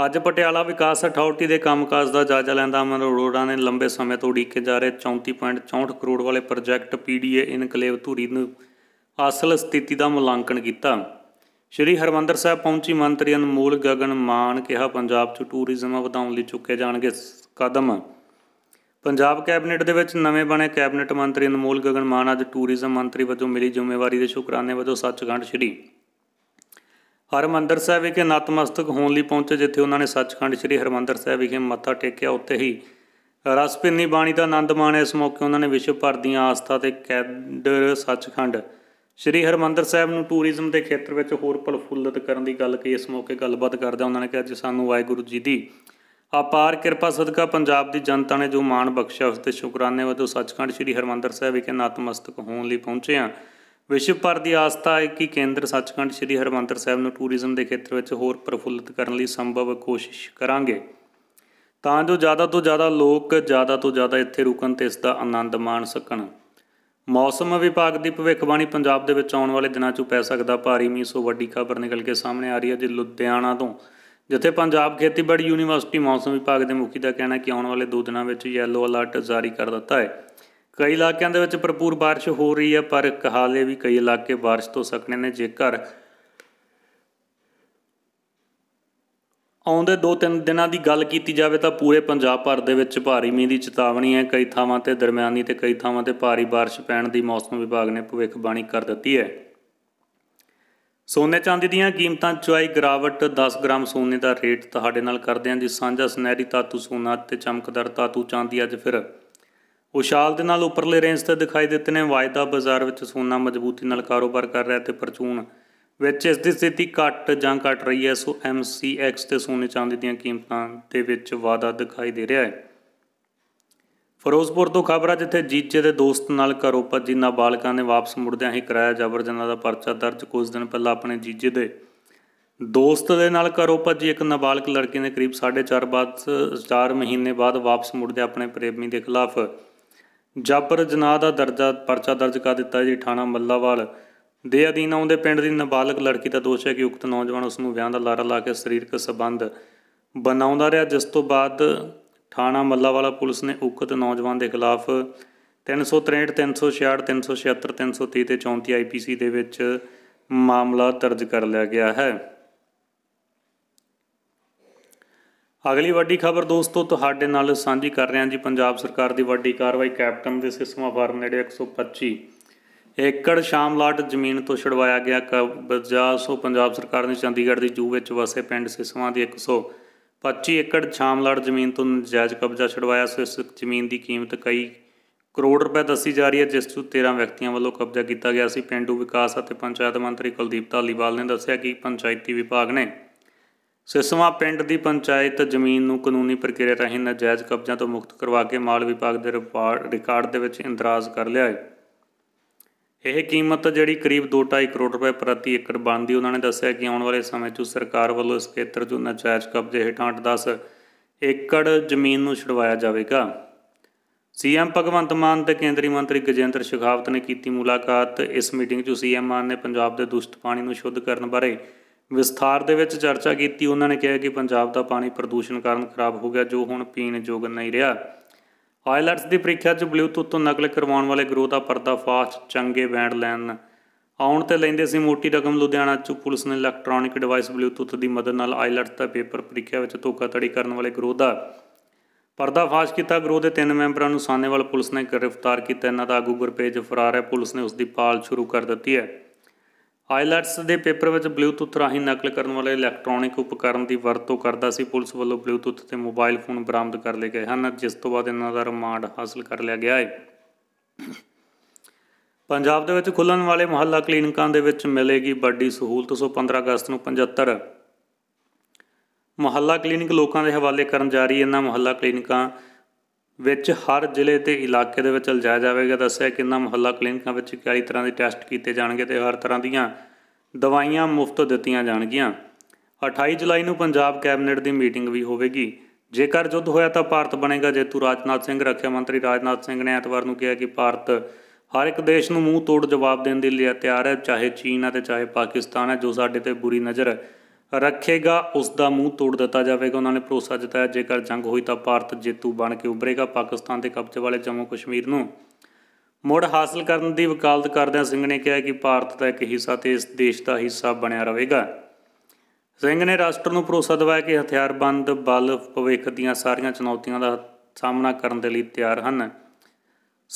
ਅੱਜ ਪਟਿਆਲਾ ਵਿਕਾਸ ਅਥਾਰਟੀ ਦੇ ਕੰਮਕਾਜ ਦਾ ਜਾਇਜ਼ਾ ਲੈਂਦਾ ਅਮਨ ਅਰੋੜਾ ਨੇ ਲੰਬੇ ਸਮੇਂ ਤੋਂ ਉਡੀਕੇ ਜਾ ਰਹੇ 34.64 ਕਰੋੜ ਵਾਲੇ ਪ੍ਰੋਜੈਕਟ ਪੀਡੀਏ ਇਨਕਲੇਵ ਧੂਰੀ ਨੂੰ ਅਸਲ ਸਥਿਤੀ ਦਾ ਮੁਲਾਂਕਣ ਕੀਤਾ ਸ਼੍ਰੀ ਹਰਮੰਦਰ ਸਾਹਿਬ ਪਹੁੰਚੀ ਮੰਤਰੀ ਅਨਮੋਲ ਗਗਨ ਮਾਨ ਕਿਹਾ ਪੰਜਾਬ 'ਚ ਟੂਰਿਜ਼ਮ ਵਧਾਉਣ ਲਈ ਚੁੱਕੇ ਜਾਣਗੇ ਕਦਮ ਪੰਜਾਬ ਕੈਬਨਿਟ ਦੇ ਵਿੱਚ ਨਵੇਂ ਬਣੇ ਕੈਬਨਿਟ ਮੰਤਰੀ ਅਨਮੋਲ ਗਗਨ ਮਾਨ ਅੱਜ ਟੂਰਿਜ਼ਮ ਮੰਤਰੀ ਵਜੋਂ ਮਿਲੀ ਜ਼ਿੰਮੇਵਾਰੀ ਦੇ ਸ਼ੁਕਰਾਨੇ ਵਜੋਂ ਸੱਚਖੰਡ ਸ਼੍ਰੀ ਹਰਮੰਦਰ ਸਾਹਿਬ ਵਿਖੇ ਨਤਮਸਤਕ ਹੋਣ ਲਈ ਪਹੁੰਚੇ ਜਿੱਥੇ ਉਹਨਾਂ ਨੇ ਸੱਚਖੰਡ ਸ਼੍ਰੀ ਹਰਮੰਦਰ ਸਾਹਿਬ ਵਿਖੇ ਮੱਥਾ ਟੇਕਿਆ ਉੱਥੇ ਹੀ ਰਸਪਿੰਨੀ ਬਾਣੀ ਦਾ ਆਨੰਦ ਮਾਣਿਆ ਇਸ ਮੌਕੇ ਉਹਨਾਂ ਨੇ ਵਿਸ਼ਵ ਭਰ ਦੀਆਂ ਆਸਥਾ ਤੇ ਕੈਦਰ ਸੱਚਖੰਡ ਸ਼੍ਰੀ ਹਰਮੰਦਰ ਸਾਹਿਬ ਨੂੰ ਟੂਰਿਜ਼ਮ ਦੇ ਖੇਤਰ ਵਿੱਚ ਹੋਰ ਪਲਫੁੱਲਤ ਕਰਨ ਦੀ ਗੱਲ ਕਹੀ ਇਸ ਮੌਕੇ ਗੱਲਬਾਤ ਕਰਦਿਆਂ ਉਹਨਾਂ ਨੇ ਕਿਹਾ ਜੀ ਸਾਨੂੰ ਵਾਹਿਗੁਰੂ ਜੀ ਦੀ ਆਪਾਰ ਕਿਰਪਾ ਸਦਕਾ ਪੰਜਾਬ ਦੀ ਜਨਤਾ ਨੇ ਜੋ ਮਾਣ ਬਖਸ਼ਿਆ ਉਸ ਤੇ ਸ਼ੁਕਰਾਨੇ ਵਜੋਂ ਸੱਚਖੰਡ ਸ੍ਰੀ ਹਰਮੰਦਰ ਸਾਹਿਬ ਵਿਖੇ ਨਤਮਸਤਕ ਹੋਣ ਲਈ ਪਹੁੰਚੇ ਆ ਵਿਸ਼ਵ ਭਰ ਦੀ ਆਸਥਾ ਹੈ ਕਿ ਕੇਂਦਰ ਸੱਚਖੰਡ ਸ੍ਰੀ ਹਰਮੰਦਰ ਸਾਹਿਬ ਨੂੰ ਟੂਰਿਜ਼ਮ ਦੇ ਖੇਤਰ ਵਿੱਚ ਹੋਰ ਪ੍ਰਫੁੱਲਤ ਕਰਨ ਲਈ ਸੰਭਵ ਕੋਸ਼ਿਸ਼ ਕਰਾਂਗੇ ਤਾਂ ਜੋ ਜ਼ਿਆਦਾ ਤੋਂ ਜ਼ਿਆਦਾ ਲੋਕ ਜ਼ਿਆਦਾ ਤੋਂ ਜ਼ਿਆਦਾ ਇੱਥੇ ਰੁਕਣ ਤੇ ਇਸ ਦਾ ਆਨੰਦ ਮਾਣ ਸਕਣ ਮੌਸਮ ਵਿਭਾਗ ਦੀ ਭਵਿੱਖਬਾਣੀ ਪੰਜਾਬ ਦੇ ਵਿੱਚ ਆਉਣ ਵਾਲੇ ਦਿਨਾਂ 'ਚ ਪੈ ਸਕਦਾ ਭਾਰੀ ਮੀਂਹ ਸੋ ਵੱਡੀ ਖਬਰ ਨਿਕਲ ਕੇ ਸਾਹਮਣੇ ਆ ਰਹੀ ਹੈ ਜੇ ਲੁਧਿਆਣਾ ਤੋਂ ਜਿੱਥੇ ਪੰਜਾਬ ਖੇਤੀਬਾੜੀ ਯੂਨੀਵਰਸਿਟੀ ਮੌਸਮ ਵਿਭਾਗ ਦੇ ਮੁਖੀ ਦਾ ਕਹਿਣਾ ਕਿ ਆਉਣ ਵਾਲੇ 2 ਦਿਨਾਂ ਵਿੱਚ ਯੈਲੋ ਅਲਰਟ ਜਾਰੀ ਕਰ ਦਿੱਤਾ ਹੈ ਕਈ ਇਲਾਕਿਆਂ ਦੇ ਵਿੱਚ ਭਰਪੂਰ بارش ਹੋ ਰਹੀ ਹੈ ਪਰ ਕਹਾਲੇ ਵੀ ਕਈ ਇਲਾਕੇ بارش ਤੋਂ ਸਕਣੇ ਨੇ ਜੇਕਰ ਆਉਂਦੇ 2-3 ਦਿਨਾਂ ਦੀ ਗੱਲ ਕੀਤੀ ਜਾਵੇ ਤਾਂ ਪੂਰੇ ਪੰਜਾਬ ਭਰ ਦੇ ਵਿੱਚ ਭਾਰੀ ਮੀਂਹ ਦੀ ਚੇਤਾਵਨੀ ਹੈ ਕਈ ਥਾਵਾਂ ਤੇ ਦਰਮਿਆਨੀ ਤੇ ਕਈ ਥਾਵਾਂ ਤੇ ਭਾਰੀ بارش ਪੈਣ ਦੀ ਮੌਸਮ ਵਿਭਾਗ ਨੇ ਭਵਿੱਖਬਾਣੀ ਕਰ ਦਿੱਤੀ ਹੈ ਸੋਨੇ ਚਾਂਦੀ ਦੀਆਂ ਕੀਮਤਾਂ 'ਚ ਆਈ ਗਿਰਾਵਟ 10 ਗ੍ਰਾਮ ਸੋਨੇ ਦਾ ਰੇਟ ਤੁਹਾਡੇ ਨਾਲ ਕਰਦੇ ਹਾਂ ਜੀ ਸਾਂਝਾ ਸੁਨਹਿਰੀ ਤਾਤੂ ਸੋਨਾ ਤੇ ਚਮਕਦਾਰ ਤਾਤੂ ਚਾਂਦੀ ਅੱਜ ਫਿਰ ਉਸ਼ਾਲ ਦੇ ਨਾਲ ਉੱਪਰਲੇ ਰੇਂਜ ਤੇ ਦਿਖਾਈ ਦਿੱਤੇ ਨੇ ਵਾਇਦਾ ਬਾਜ਼ਾਰ ਵਿੱਚ ਸੋਨਾ ਮਜ਼ਬੂਤੀ ਨਾਲ ਕਾਰੋਬਾਰ ਕਰ ਰਿਹਾ ਤੇ ਪਰਚੂਨ ਵਿੱਚ ਇਸ ਦੀ ਸਥਿਤੀ ਘਟ ਜਾਂ ਘਟ ਰਹੀ ਹੈ ਸੋ ਐਮਸੀਐਕਸ ਤੇ ਸੋਨੇ ਚਾਂਦੀ ਦੀਆਂ ਕੀਮਤਾਂ ਦੇ ਵਿੱਚ ਵਾਧਾ ਦਿਖਾਈ ਦੇ ਰਿਹਾ ਹੈ ਫਿਰੋਜ਼ਪੁਰ ਤੋਂ ਖਬਰ ਆ ਜਿੱਥੇ ਜੀਜੇ ਦੇ ਦੋਸਤ ਨਾਲ ਘਰੋਂ ਭੱਜੀ ਨਾਬਾਲਗਾਂ ਨੇ ਵਾਪਸ ਮੁੜਦਿਆਂ ਹੀ ਕਰਾਇਆ ਜਬਰ ਜਨਾ ਦਾ ਪਰਚਾ ਦਰਜ ਕੁਝ ਦਿਨ ਪਹਿਲਾਂ ਆਪਣੇ ਜੀਜੇ ਦੇ ਦੋਸਤ ਦੇ ਨਾਲ ਘਰੋਂ ਭੱਜੀ ਇੱਕ ਨਾਬਾਲਗ ਲੜਕੀ ਨੇ ਕਰੀਬ 4.5 ਬਾਅਦ 4 ਮਹੀਨੇ ਬਾਅਦ ਵਾਪਸ ਮੁੜਦੇ ਆਪਣੇ ਪ੍ਰੇਮੀ ਦੇ ਖਿਲਾਫ ਜਬਰ ਜਨਾ ਦਾ ਦਰਜਾ ਪਰਚਾ ਦਰਜ ਕਰ ਦਿੱਤਾ ਜੀ ਥਾਣਾ ਮੱਲਾਵਾਲ ਦੇ ਅਧੀਨ ਆਉਂਦੇ ਪਿੰਡ ਦੀ ਨਾਬਾਲਗ ਲੜਕੀ ਦਾ ਦੋਸ਼ ਹੈ ਕਿ ਉਕਤ ਨੌਜਵਾਨ ਉਸ ਨੂੰ ਵਿਆਹ ਦਾ ਲਾਰਾ ਲਾ ਕੇ ਸਰੀਰਕ ਸਬੰਧ ਬਣਾਉਂਦਾ ਰਿਹਾ ਜਿਸ ਤੋਂ ਬਾਅਦ ਥਾਣਾ ਮੱਲਾਵਾਲਾ ਪੁਲਿਸ ਨੇ ਉਕਤ ਨੌਜਵਾਨ ਦੇ ਖਿਲਾਫ 363 366 376 330 ਤੇ 34 ਆਈਪੀਸੀ ਦੇ ਵਿੱਚ ਮਾਮਲਾ ਦਰਜ ਕਰ ਲਿਆ ਗਿਆ ਹੈ ਅਗਲੀ ਵੱਡੀ ਖਬਰ ਦੋਸਤੋ ਤੁਹਾਡੇ ਨਾਲ ਸਾਂਝੀ ਕਰ ਰਹੇ ਹਾਂ ਜੀ ਪੰਜਾਬ ਸਰਕਾਰ ਦੀ ਵੱਡੀ ਕਾਰਵਾਈ ਕੈਪਟਨ ਦੇ ਸਿਸਮਾ ਫਾਰਮ ਨੇੜੇ 125 ਏਕੜ ਸ਼ਾਮਲਾਟ ਜ਼ਮੀਨ ਤੋਂ ਛਡਵਾਇਆ ਗਿਆ ਕਬਜ਼ਾ ਸੋ ਪੰਜਾਬ ਸਰਕਾਰ ਨੇ ਚੰਡੀਗੜ੍ਹ ਦੀ ਜੂ ਵਿੱਚ ਵਸੇ ਪਿੰਡ ਸਿਸਮਾ ਦੀ 100 25 ਏਕੜ ਛਾਮਲੜ ਜ਼ਮੀਨ ਤੋਂ ਨਜਾਇਜ਼ ਕਬਜ਼ਾ ਛਡਵਾਇਆ ਸੋ ਇਸ ਜ਼ਮੀਨ ਦੀ ਕੀਮਤ ਕਈ ਕਰੋੜ ਰੁਪਏ ਦੱਸੀ ਜਾ ਰਹੀ ਹੈ ਜਿਸ ਤੋਂ 13 ਵਿਅਕਤੀਆਂ ਵੱਲੋਂ ਕਬਜ਼ਾ ਕੀਤਾ ਗਿਆ ਸੀ ਪਿੰਡੂ ਵਿਕਾਸ ਅਤੇ ਪੰਚਾਇਤ ਮੰਤਰੀ ਕੁਲਦੀਪ ਧਾਲੀਵਾਲ ਨੇ ਦੱਸਿਆ ਕਿ ਪੰਚਾਇਤੀ ਵਿਭਾਗ ਨੇ ਸਿਸਵਾ ਪਿੰਡ ਦੀ ਪੰਚਾਇਤ ਜ਼ਮੀਨ ਨੂੰ ਕਾਨੂੰਨੀ ਪ੍ਰਕਿਰਿਆ ਰਾਹੀਂ ਨਜਾਇਜ਼ ਕਬਜ਼ਿਆਂ ਤੋਂ ਮੁਕਤ ਕਰਵਾ ਕੇ ਮਾਲ ਵਿਭਾਗ ਦੇ ਰਿਕਾਰਡ ਦੇ ਵਿੱਚ ਇੰਦਰਾਜ਼ ਕਰ ਲਿਆ ਹੈ ਇਹ ਕੀਮਤ ਜਿਹੜੀ ਕਰੀਬ 2.5 ਕਰੋੜ ਰੁਪਏ ਪ੍ਰਤੀ ਏਕੜ ਬਣਦੀ ਉਹਨਾਂ ਨੇ ਦੱਸਿਆ ਕਿ ਆਉਣ ਵਾਲੇ ਸਮੇਂ 'ਚ ਸਰਕਾਰ ਵੱਲੋਂ ਇਸ ਖੇਤਰ 'ਚੋਂ ਨਜਾਇਜ਼ ਕਬਜ਼ੇ ਹੇਠਾਂ 10 ਏਕੜ ਜ਼ਮੀਨ ਨੂੰ ਛਡਵਾਇਆ ਜਾਵੇਗਾ ਸੀਐਮ ਭਗਵੰਤ ਮਾਨ ਤੇ ਕੇਂਦਰੀ ਮੰਤਰੀ ਗਜੇਂਦਰ ਸ਼ਖਾਵਤ ਨੇ ਕੀਤੀ ਮੁਲਾਕਾਤ ਇਸ ਮੀਟਿੰਗ 'ਚ ਸੀਐਮ ਮਾਨ ਨੇ ਪੰਜਾਬ ਦੇ ਦੁਸ਼ਟ ਪਾਣੀ ਨੂੰ ਸ਼ੁੱਧ ਕਰਨ ਬਾਰੇ ਵਿਸਥਾਰ ਦੇ ਵਿੱਚ ਚਰਚਾ ਕੀਤੀ ਉਹਨਾਂ ਨੇ ਕਿਹਾ ਕਿ ਪੰਜਾਬ ਦਾ ਪਾਣੀ ਪ੍ਰਦੂਸ਼ਣ ਕਾਰਨ ਖਰਾਬ ਹੋ ਗਿਆ ਜੋ ਹੁਣ ਪੀਣ ਯੋਗ ਨਹੀਂ ਰਿਹਾ ਆਇਲਟਸ ਦੀ ਪ੍ਰੀਖਿਆ 'ਚ ਬਲੂਟੁੱਥ ਤੋਂ ਨਕਲ ਕਰਵਾਉਣ ਵਾਲੇ ਗਰੋਹ ਦਾ ਪਰਦਾਫਾਸ਼ ਚੰਗੇ ਬੈਂਡ ਲੈਣ ਆਉਣ ਤੇ ਲੈਂਦੇ ਸੀ ਮੋਟੀ ਰਕਮ ਲੁਧਿਆਣਾ 'ਚ ਪੁਲਿਸ ਨੇ ਇਲੈਕਟ੍ਰੋਨਿਕ ਡਿਵਾਈਸ ਬਲੂਟੁੱਥ ਦੀ ਮਦਦ ਨਾਲ ਆਇਲਟਸ ਦਾ ਪੇਪਰ ਪ੍ਰੀਖਿਆ ਵਿੱਚ ਧੋਖਾਧੜੀ ਕਰਨ ਵਾਲੇ ਗਰੋਹ ਦਾ ਪਰਦਾਫਾਸ਼ ਕੀਤਾ ਗਰੋਹ ਦੇ ਤਿੰਨ ਮੈਂਬਰਾਂ ਨੂੰ ਸਾਨੇਵਾਲ ਪੁਲਿਸ ਨੇ ਗ੍ਰਿਫਤਾਰ ਕੀਤਾ ਇਹਨਾਂ ਦਾ ਆਗੂ ਗੁਰਪੇਜ ਫਰਾਰ ਹੈ ਪੁਲਿਸ ਨੇ ਉਸ ਦੀ ਪਾਲ ਸ਼ੁਰੂ ਕਰ ਦਿੱਤੀ ਹੈ ਆਇਲਟਸ ਦੇ ਪੇਪਰ ਵਿੱਚ ਬਲੂਟੁੱਥ ਰਾਹੀਂ ਨਕਲ ਕਰਨ ਵਾਲੇ ਇਲੈਕਟ੍ਰੋਨਿਕ ਉਪਕਰਨ ਦੀ ਵਰਤੋਂ ਕਰਦਾ ਸੀ ਪੁਲਿਸ ਵੱਲੋਂ ਬਲੂਟੁੱਥ ਤੇ ਮੋਬਾਈਲ ਫੋਨ ਬਰਾਮਦ ਕਰ ਲਏ ਗਏ ਹਨ ਜਿਸ ਤੋਂ ਬਾਅਦ ਇਹਨਾਂ ਦਾ ਰਿਮਾਂਡ ਹਾਸਲ ਕਰ ਲਿਆ ਗਿਆ ਹੈ ਪੰਜਾਬ ਦੇ ਵਿੱਚ ਖੁੱਲਣ ਵਾਲੇ ਮੁਹੱਲਾ ਕਲੀਨਿਕਾਂ ਦੇ ਵਿੱਚ ਮਿਲੇਗੀ ਵੱਡੀ ਸਹੂਲਤ 15 ਅਗਸਤ ਨੂੰ 75 ਮੁਹੱਲਾ ਕਲੀਨਿਕ ਲੋਕਾਂ ਦੇ ਹਵਾਲੇ ਕਰਨ ਜਾ ਰਹੀ ਇਹਨਾਂ ਮੁਹੱਲਾ ਕਲੀਨਿਕਾਂ ਵਿੱਚ ਹਰ ਜ਼ਿਲ੍ਹੇ ਤੇ ਇਲਾਕੇ ਦੇ ਵਿੱਚ ਲਜਾਇਆ ਜਾਵੇਗਾ ਦੱਸਿਆ ਕਿ ਮੁਹੱਲਾ ਕਲੀਨਿਕਾਂ ਵਿੱਚ ਕਿਹੜੀ ਤਰ੍ਹਾਂ ਦੇ ਟੈਸਟ ਕੀਤੇ ਜਾਣਗੇ ਤੇ ਹਰ ਤਰ੍ਹਾਂ ਦੀਆਂ ਦਵਾਈਆਂ ਮੁਫਤ ਦਿੱਤੀਆਂ ਜਾਣਗੀਆਂ 28 ਜੁਲਾਈ ਨੂੰ ਪੰਜਾਬ ਕੈਬਨਿਟ ਦੀ ਮੀਟਿੰਗ ਵੀ ਹੋਵੇਗੀ ਜੇਕਰ ਜੁੱਧ ਹੋਇਆ ਤਾਂ ਭਾਰਤ ਬਣੇਗਾ ਜੇਤੂ ਰਾਜਨਾਥ ਸਿੰਘ ਰੱਖਿਆ ਮੰਤਰੀ ਰਾਜਨਾਥ ਸਿੰਘ ਨੇ ਐਤਵਾਰ ਨੂੰ ਕਿਹਾ ਕਿ ਭਾਰਤ ਹਰ ਇੱਕ ਦੇਸ਼ ਨੂੰ ਮੂੰਹ ਤੋੜ ਜਵਾਬ ਦੇਣ ਦੇ ਲਈ ਤਿਆਰ ਹੈ ਚਾਹੇ ਚੀਨ ਹੈ ਤੇ ਚਾਹੇ ਪਾਕਿਸਤਾਨ ਹੈ ਜੋ ਸਾਡੇ ਤੇ ਬੁਰੀ ਨਜ਼ਰ ਰੱਖੇਗਾ ਉਸ ਦਾ ਮੂੰਹ ਤੋੜ ਦਿੱਤਾ ਜਾਵੇਗਾ ਉਹਨਾਂ ਨੇ ਭਰੋਸਾ ਜਤਾਇਆ ਜੇਕਰ ਜੰਗ ਹੋਈ ਤਾਂ ਭਾਰਤ ਜੇਤੂ ਬਣ ਕੇ ਉੱਭਰੇਗਾ ਪਾਕਿਸਤਾਨ ਦੇ ਕਬਜ਼ੇ ਵਾਲੇ ਜੰਮੂ ਕਸ਼ਮੀਰ ਨੂੰ ਮੁੜ ਹਾਸਲ ਕਰਨ ਦੀ ਵਕਾਲਤ ਕਰਦਿਆਂ ਸਿੰਘ ਨੇ ਕਿਹਾ ਕਿ ਭਾਰਤ ਦਾ ਇੱਕ ਹਿੱਸਾ ਤੇ ਇਸ ਦੇਸ਼ ਦਾ ਹਿੱਸਾ ਬਣਿਆ ਰਹੇਗਾ ਸਿੰਘ ਨੇ ਰਾਸ਼ਟਰ ਨੂੰ ਭਰੋਸਾ ਦਿਵਾਇਆ ਕਿ ਹਥਿਆਰਬੰਦ ਬਲ ਭਵਿੱਖ ਦੀਆਂ ਸਾਰੀਆਂ ਚੁਣੌਤੀਆਂ ਦਾ ਸਾਹਮਣਾ ਕਰਨ ਦੇ ਲਈ ਤਿਆਰ ਹਨ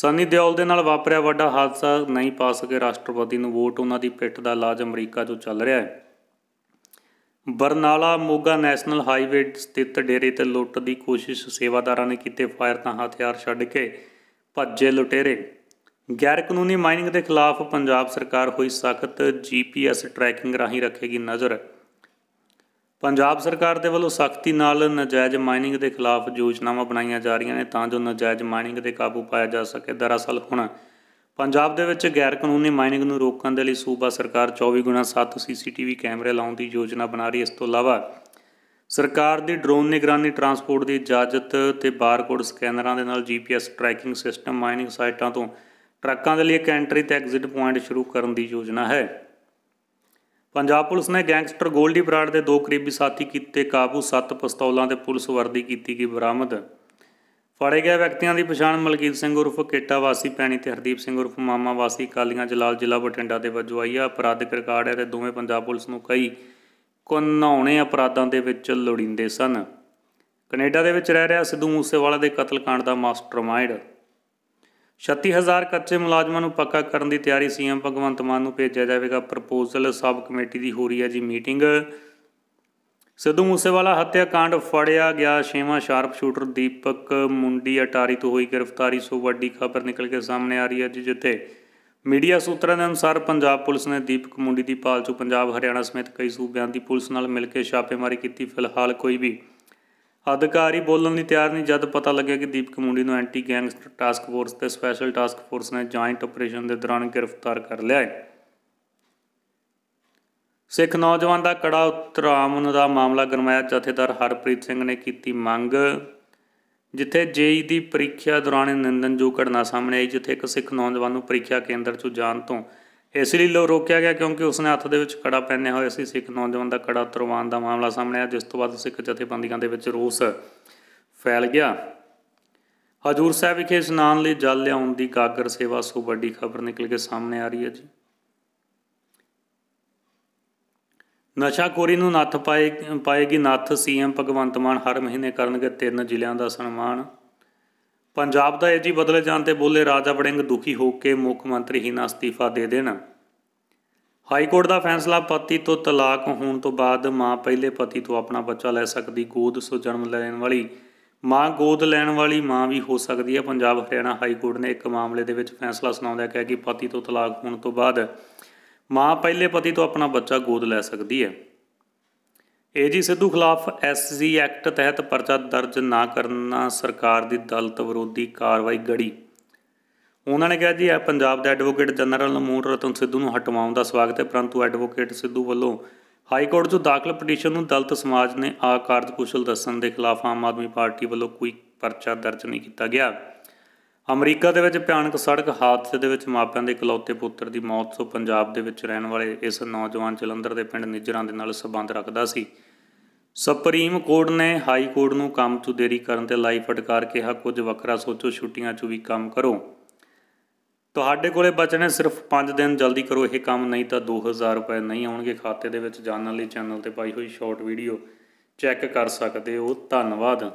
ਸਨੀ ਦਿਓਲ ਦੇ ਨਾਲ ਵਾਪਰਿਆ ਵੱਡਾ ਹਾਦਸਾ ਨਹੀਂ ਪਾ ਸਕੇ ਰਾਸ਼ਟਰਪਤੀ ਨੂੰ ਵੋਟ ਉਹਨਾਂ ਦੀ ਪਿੱਠ ਦਾ ਇਲਾਜ ਅਮਰੀਕਾ ਤੋਂ ਚੱਲ ਰਿਹਾ ਹੈ ਬਰਨਾਲਾ ਮੋਗਾ ਨੈਸ਼ਨਲ ਹਾਈਵੇ ਸਥਿਤ ਡੇਰੇ ਤੇ ਲੁੱਟ ਦੀ ਕੋਸ਼ਿਸ਼ ਸੇਵਾਦਾਰਾਂ ਨੇ ਕੀਤੇ ਫਾਇਰ ਤਾਂ ਹਥਿਆਰ ਛੱਡ ਕੇ ਭੱਜੇ ਲੁਟੇਰੇ ਗੈਰ ਕਾਨੂੰਨੀ ਮਾਈਨਿੰਗ ਦੇ ਖਿਲਾਫ ਪੰਜਾਬ ਸਰਕਾਰ ਹੋਈ ਸਖਤ ਜੀਪੀਐਸ ਟਰੈਕਿੰਗ ਰਾਹੀਂ ਰੱਖੇਗੀ ਨਜ਼ਰ ਪੰਜਾਬ ਸਰਕਾਰ ਦੇ ਵੱਲੋਂ ਸਖਤੀ ਨਾਲ ਨਜਾਇਜ਼ ਮਾਈਨਿੰਗ ਦੇ ਖਿਲਾਫ ਯੋਜਨਾਵਾਂ ਬਣਾਈਆਂ ਜਾ ਰਹੀਆਂ ਨੇ ਤਾਂ ਜੋ ਨਜਾਇਜ਼ ਮਾਈਨਿੰਗ ਤੇ ਕਾਬੂ ਪਾਇਆ ਜਾ ਸਕੇ ਦਰਅਸਲ ਹੁਣ ਪੰਜਾਬ ਦੇ ਵਿੱਚ ਗੈਰ ਕਾਨੂੰਨੀ ਮਾਈਨਿੰਗ ਨੂੰ ਰੋਕਣ ਦੇ ਲਈ ਸੂਬਾ ਸਰਕਾਰ 24x7 ਸੀਸੀਟੀਵੀ ਕੈਮਰੇ ਲਾਉਣ ਦੀ ਯੋਜਨਾ ਬਣਾ ਰਹੀ ਹੈ ਇਸ ਤੋਂ ਇਲਾਵਾ ਸਰਕਾਰ ਦੀ ਡਰੋਨ ਨਿਗਰਾਨੀ ਟਰਾਂਸਪੋਰਟ ਦੀ ਇਜਾਜ਼ਤ ਤੇ ਬਾਰਕੋਡ ਸਕੈਨਰਾਂ ਦੇ ਨਾਲ ਜੀਪੀਐਸ ਟਰੈਕਿੰਗ ਸਿਸਟਮ ਮਾਈਨਿੰਗ ਸਾਈਟਾਂ ਤੋਂ ਟਰੱਕਾਂ ਦੇ ਲਈ ਇੱਕ ਐਂਟਰੀ ਤੇ ਐਗਜ਼ਿਟ ਪੁਆਇੰਟ ਸ਼ੁਰੂ ਕਰਨ ਦੀ ਯੋਜਨਾ ਹੈ ਪੰਜਾਬ ਪੁਲਿਸ ਨੇ ਗੈਂਗਸਟਰ ਗੋਲਡੀ ਬਰਾੜ ਦੇ ਦੋ ਕਰੀਬੀ ਸਾਥੀ ਕੀਤੇ ਕਾਬੂ ਸੱਤ ਪਿਸਤੌਲਾਂ ਤੇ ਪੁਲਿਸ ਵਰਦੀ ਕੀਤੀ ਗਈ ਬਰਾਮਦ ਫੜੇ ਗਏ ਵਿਅਕਤੀਆਂ ਦੀ ਪਛਾਣ ਮਲਕੀਤ ਸਿੰਘ ਉਰਫ ਕੇਟਾ ਵਾਸੀ ਪੈਣੀ ਤੇ ਹਰਦੀਪ ਸਿੰਘ ਉਰਫ ਮਾਮਾ ਵਾਸੀ ਕਾਲੀਆਂ ਜਲਾਲ ਜ਼ਿਲ੍ਹਾ ਬਟਿੰਡਾ ਦੇ ਵਜੋਂ ਆਈ ਆ ਅਪਰਾਧਿਕ ਰਿਕਾਰਡ ਹੈ ਤੇ ਦੋਵੇਂ ਪੰਜਾਬ ਪੁਲਿਸ ਨੂੰ ਕਈ ਕੁਨਾਉਣੇ ਅਪਰਾਧਾਂ ਦੇ ਵਿੱਚ ਲੋੜਿੰਦੇ ਸਨ ਕੈਨੇਡਾ ਦੇ ਵਿੱਚ ਰਹਿ ਰਿਹਾ ਸਿੱਧੂ ਮੂਸੇਵਾਲਾ ਦੇ ਕਤਲकांड ਦਾ ਮਾਸਟਰਮਾਈਂਡ 36000 ਕੱਚੇ ਮੁਲਾਜ਼ਮਾਂ ਨੂੰ ਪੱਕਾ ਕਰਨ ਦੀ ਤਿਆਰੀ ਸੀਐਮ ਭਗਵੰਤ ਮਾਨ ਨੂੰ ਭੇਜਿਆ ਜਾਵੇਗਾ ਪ੍ਰਪੋਜ਼ਲ ਸਬ ਕਮੇਟੀ ਦੀ ਹੋ ਰਹੀ ਹੈ ਜੀ ਮੀਟਿੰਗ ਸਿੱਧੂ ਮੂਸੇਵਾਲਾ ਕਾਂਡ ਫੜਿਆ ਗਿਆ ਛੇਵਾਂ ਸ਼ਾਰਪ ਸ਼ੂਟਰ ਦੀਪਕ ਮੁੰਡੀ ਅਟਾਰੀ ਤੋਂ ਹੋਈ ਗ੍ਰਿਫਤਾਰੀ ਸੋ ਵੱਡੀ ਖਬਰ ਨਿਕਲ ਕੇ ਸਾਹਮਣੇ ਆ ਰਹੀ ਹੈ ਜਿੱਥੇ ਮੀਡੀਆ ਸੂਤਰਾਂ ਦੇ ਅਨੁਸਾਰ ਪੰਜਾਬ ਪੁਲਿਸ ਨੇ ਦੀਪਕ ਮੁੰਡੀ ਦੀ ਪਾਲ ਚੋਂ ਪੰਜਾਬ ਹਰਿਆਣਾ ਸਮੇਤ ਕਈ ਸੂਬਿਆਂ ਦੀ ਪੁਲਿਸ ਨਾਲ ਮਿਲ ਕੇ ਛਾਪੇਮਾਰੀ ਕੀਤੀ ਫਿਲਹਾਲ ਕੋਈ ਵੀ ਅਧਿਕਾਰੀ ਬੋਲਣ ਲਈ ਤਿਆਰ ਨਹੀਂ ਜਦ ਪਤਾ ਲੱਗਿਆ ਕਿ ਦੀਪਕ ਮੁੰਡੀ ਨੂੰ ਐਂਟੀ ਗੈਂਗਸਟਰ ਟਾਸਕ ਫੋਰਸ ਤੇ ਸਪੈਸ਼ਲ ਟਾਸਕ ਫੋਰਸ ਨੇ ਜੁਆਇੰਟ ਆਪਰੇਸ਼ਨ ਦੇ ਦੌਰਾਨ ਗ੍ਰਿਫਤਾਰ ਕਰ ਲਿਆ ਹੈ ਸਿੱਖ ਨੌਜਵਾਨ ਦਾ ਕੜਾ ਉਤਰਾਮਨ ਦਾ ਮਾਮਲਾ ਗਰਮਾਇਆ ਜਥੇਦਾਰ ਹਰਪ੍ਰੀਤ ਸਿੰਘ ਨੇ ਕੀਤੀ ਮੰਗ ਜਿੱਥੇ ਜੇਈ ਦੀ ਪ੍ਰੀਖਿਆ ਦੌਰਾਨ ਜੋ ਘਟਨਾ ਸਾਹਮਣੇ ਆਈ ਜਿੱਥੇ ਇੱਕ ਸਿੱਖ ਨੌਜਵਾਨ ਨੂੰ ਪ੍ਰੀਖਿਆ ਕੇਂਦਰ 'ਚੋਂ ਜਾਣ ਤੋਂ ਇਸ ਲਈ ਲੋ ਰੋਕਿਆ ਗਿਆ ਕਿਉਂਕਿ ਉਸਨੇ ਹੱਥ ਦੇ ਵਿੱਚ ਕੜਾ ਪਹਿਨਿਆ ਹੋਇਆ ਸੀ ਸਿੱਖ ਨੌਜਵਾਨ ਦਾ ਕੜਾ ਉਤਰਾਮਨ ਦਾ ਮਾਮਲਾ ਸਾਹਮਣੇ ਆਇਆ ਜਿਸ ਤੋਂ ਬਾਅਦ ਸਿੱਖ ਜਥੇਬੰਦੀਆਂ ਦੇ ਵਿੱਚ ਰੋਸ ਫੈਲ ਗਿਆ ਹਜੂਰ ਸਾਹਿਬ ਵਿਖੇ ਇਸ਼ਨਾਨ ਲਈ ਜਲ ਲਿਆਉਣ ਦੀ ਗਾਗਰ ਸੇਵਾ ਸੋ ਵੱਡੀ ਖਬਰ ਨਿਕਲ ਕੇ ਸਾਹਮਣੇ ਆ ਰਹੀ ਹੈ ਜੀ ਨਸ਼ਾਖੋਰੀ ਨੂੰ ਨੱਥ ਪਾਏ ਪਾਏਗੀ ਨੱਥ ਸੀਐਮ ਭਗਵੰਤ ਮਾਨ ਹਰ ਮਹੀਨੇ ਕਰਨਗੇ ਤਿੰਨ ਜ਼ਿਲ੍ਹਿਆਂ ਦਾ ਸਨਮਾਨ ਪੰਜਾਬ ਦਾ ਏਜੀ ਬਦਲੇ ਜਾਣ ਤੇ ਬੋਲੇ ਰਾਜਾ ਵੜਿੰਗ ਦੁਖੀ ਹੋ ਕੇ ਮੁੱਖ ਮੰਤਰੀ ਹੀ ਨਾ ਅਸਤੀਫਾ ਦੇ ਦੇਣਾ ਹਾਈ ਕੋਰਟ ਦਾ ਫੈਸਲਾ ਪਤੀ ਤੋਂ ਤਲਾਕ ਹੋਣ ਤੋਂ ਬਾਅਦ ਮਾਂ ਪਹਿਲੇ ਪਤੀ ਤੋਂ ਆਪਣਾ ਬੱਚਾ ਲੈ ਸਕਦੀ ਗੋਦ ਸੋ ਜਨਮ ਲੈਣ ਵਾਲੀ ਮਾਂ ਗੋਦ ਲੈਣ ਵਾਲੀ ਮਾਂ ਵੀ ਹੋ ਸਕਦੀ ਹੈ ਪੰਜਾਬ ਹਰਿਆਣਾ ਹਾਈ ਕੋਰਟ ਨੇ ਇੱਕ ਮਾਮਲੇ ਦੇ ਵਿੱਚ ਫੈਸਲਾ ਸੁਣਾਉਂਦਾ ਕਿਹਾ ਕਿ ਪਤੀ ਤੋਂ ਤਲਾਕ ਹੋਣ ਤੋਂ ਬਾਅਦ ਮਾਂ ਪਹਿਲੇ ਪਤੀ ਤੋਂ ਆਪਣਾ ਬੱਚਾ ਗੋਦ ਲੈ ਸਕਦੀ ਹੈ ਏਜੀ ਸਿੱਧੂ ਖਿਲਾਫ ਐਸਸੀ ਐਕਟ ਤਹਿਤ ਪਰਚਾ ਦਰਜ ਨਾ ਕਰਨਾ ਸਰਕਾਰ ਦੀ ਦਲਤ ਵਿਰੋਧੀ ਕਾਰਵਾਈ ਗੜੀ ਉਹਨਾਂ ਨੇ ਕਿਹਾ ਜੀ ਇਹ ਪੰਜਾਬ ਦੇ ਐਡਵੋਕੇਟ ਜਨਰਲ ਮੋਹਨ ਰਤਨ ਸਿੱਧੂ ਨੂੰ ਹਟਵਾਉਣ ਦਾ ਸਵਾਗਤ ਹੈ ਪਰੰਤੂ ਐਡਵੋਕੇਟ ਸਿੱਧੂ ਵੱਲੋਂ ਹਾਈ ਕੋਰਟ 'ਚ ਦਾਖਲ ਪਟੀਸ਼ਨ ਨੂੰ ਦਲਤ ਸਮਾਜ ਨੇ ਕੁਸ਼ਲ ਦੱਸਣ ਦੇ ਖਿਲਾਫ ਆਮ ਆਦਮੀ ਪਾਰਟੀ ਵੱਲੋਂ ਕੋਈ ਪਰਚਾ ਦਰਜ ਨਹੀਂ ਕੀਤਾ ਗਿਆ ਅਮਰੀਕਾ ਦੇ ਵਿੱਚ ਭਿਆਨਕ ਸੜਕ ਹਾਦਸੇ ਦੇ ਵਿੱਚ ਮਾਪਿਆਂ ਦੇ ਇਕਲੌਤੇ ਪੁੱਤਰ ਦੀ ਮੌਤ ਤੋਂ ਪੰਜਾਬ ਦੇ ਵਿੱਚ ਰਹਿਣ ਵਾਲੇ ਇਸ ਨੌਜਵਾਨ ਜਲੰਧਰ ਦੇ ਪਿੰਡ ਨਿਜਰਾਂ ਦੇ ਨਾਲ ਸਬੰਧ ਰੱਖਦਾ ਸੀ ਸੁਪਰੀਮ ਕੋਰਟ ਨੇ ਹਾਈ ਕੋਰਟ ਨੂੰ ਕੰਮ ਤੋਂ ਦੇਰੀ ਕਰਨ ਤੇ ਲਾਈ ਫਟਕਾਰ ਕਿਹਾ ਕੁਝ ਵੱਖਰਾ ਸੋਚੋ ਛੁੱਟੀਆਂ 'ਚ ਵੀ ਕੰਮ ਕਰੋ ਤੁਹਾਡੇ ਕੋਲੇ ਬਚਣੇ ਸਿਰਫ 5 ਦਿਨ ਜਲਦੀ ਕਰੋ ਇਹ ਕੰਮ ਨਹੀਂ ਤਾਂ 2000 ਰੁਪਏ ਨਹੀਂ ਆਉਣਗੇ ਖਾਤੇ ਦੇ ਵਿੱਚ ਜਾਣਨ ਲਈ ਚੈਨਲ ਤੇ ਪਾਈ ਹੋਈ ਸ਼ਾਰਟ ਵੀਡੀਓ ਚੈੱਕ ਕਰ ਸਕਦੇ ਹੋ ਧੰਨਵਾਦ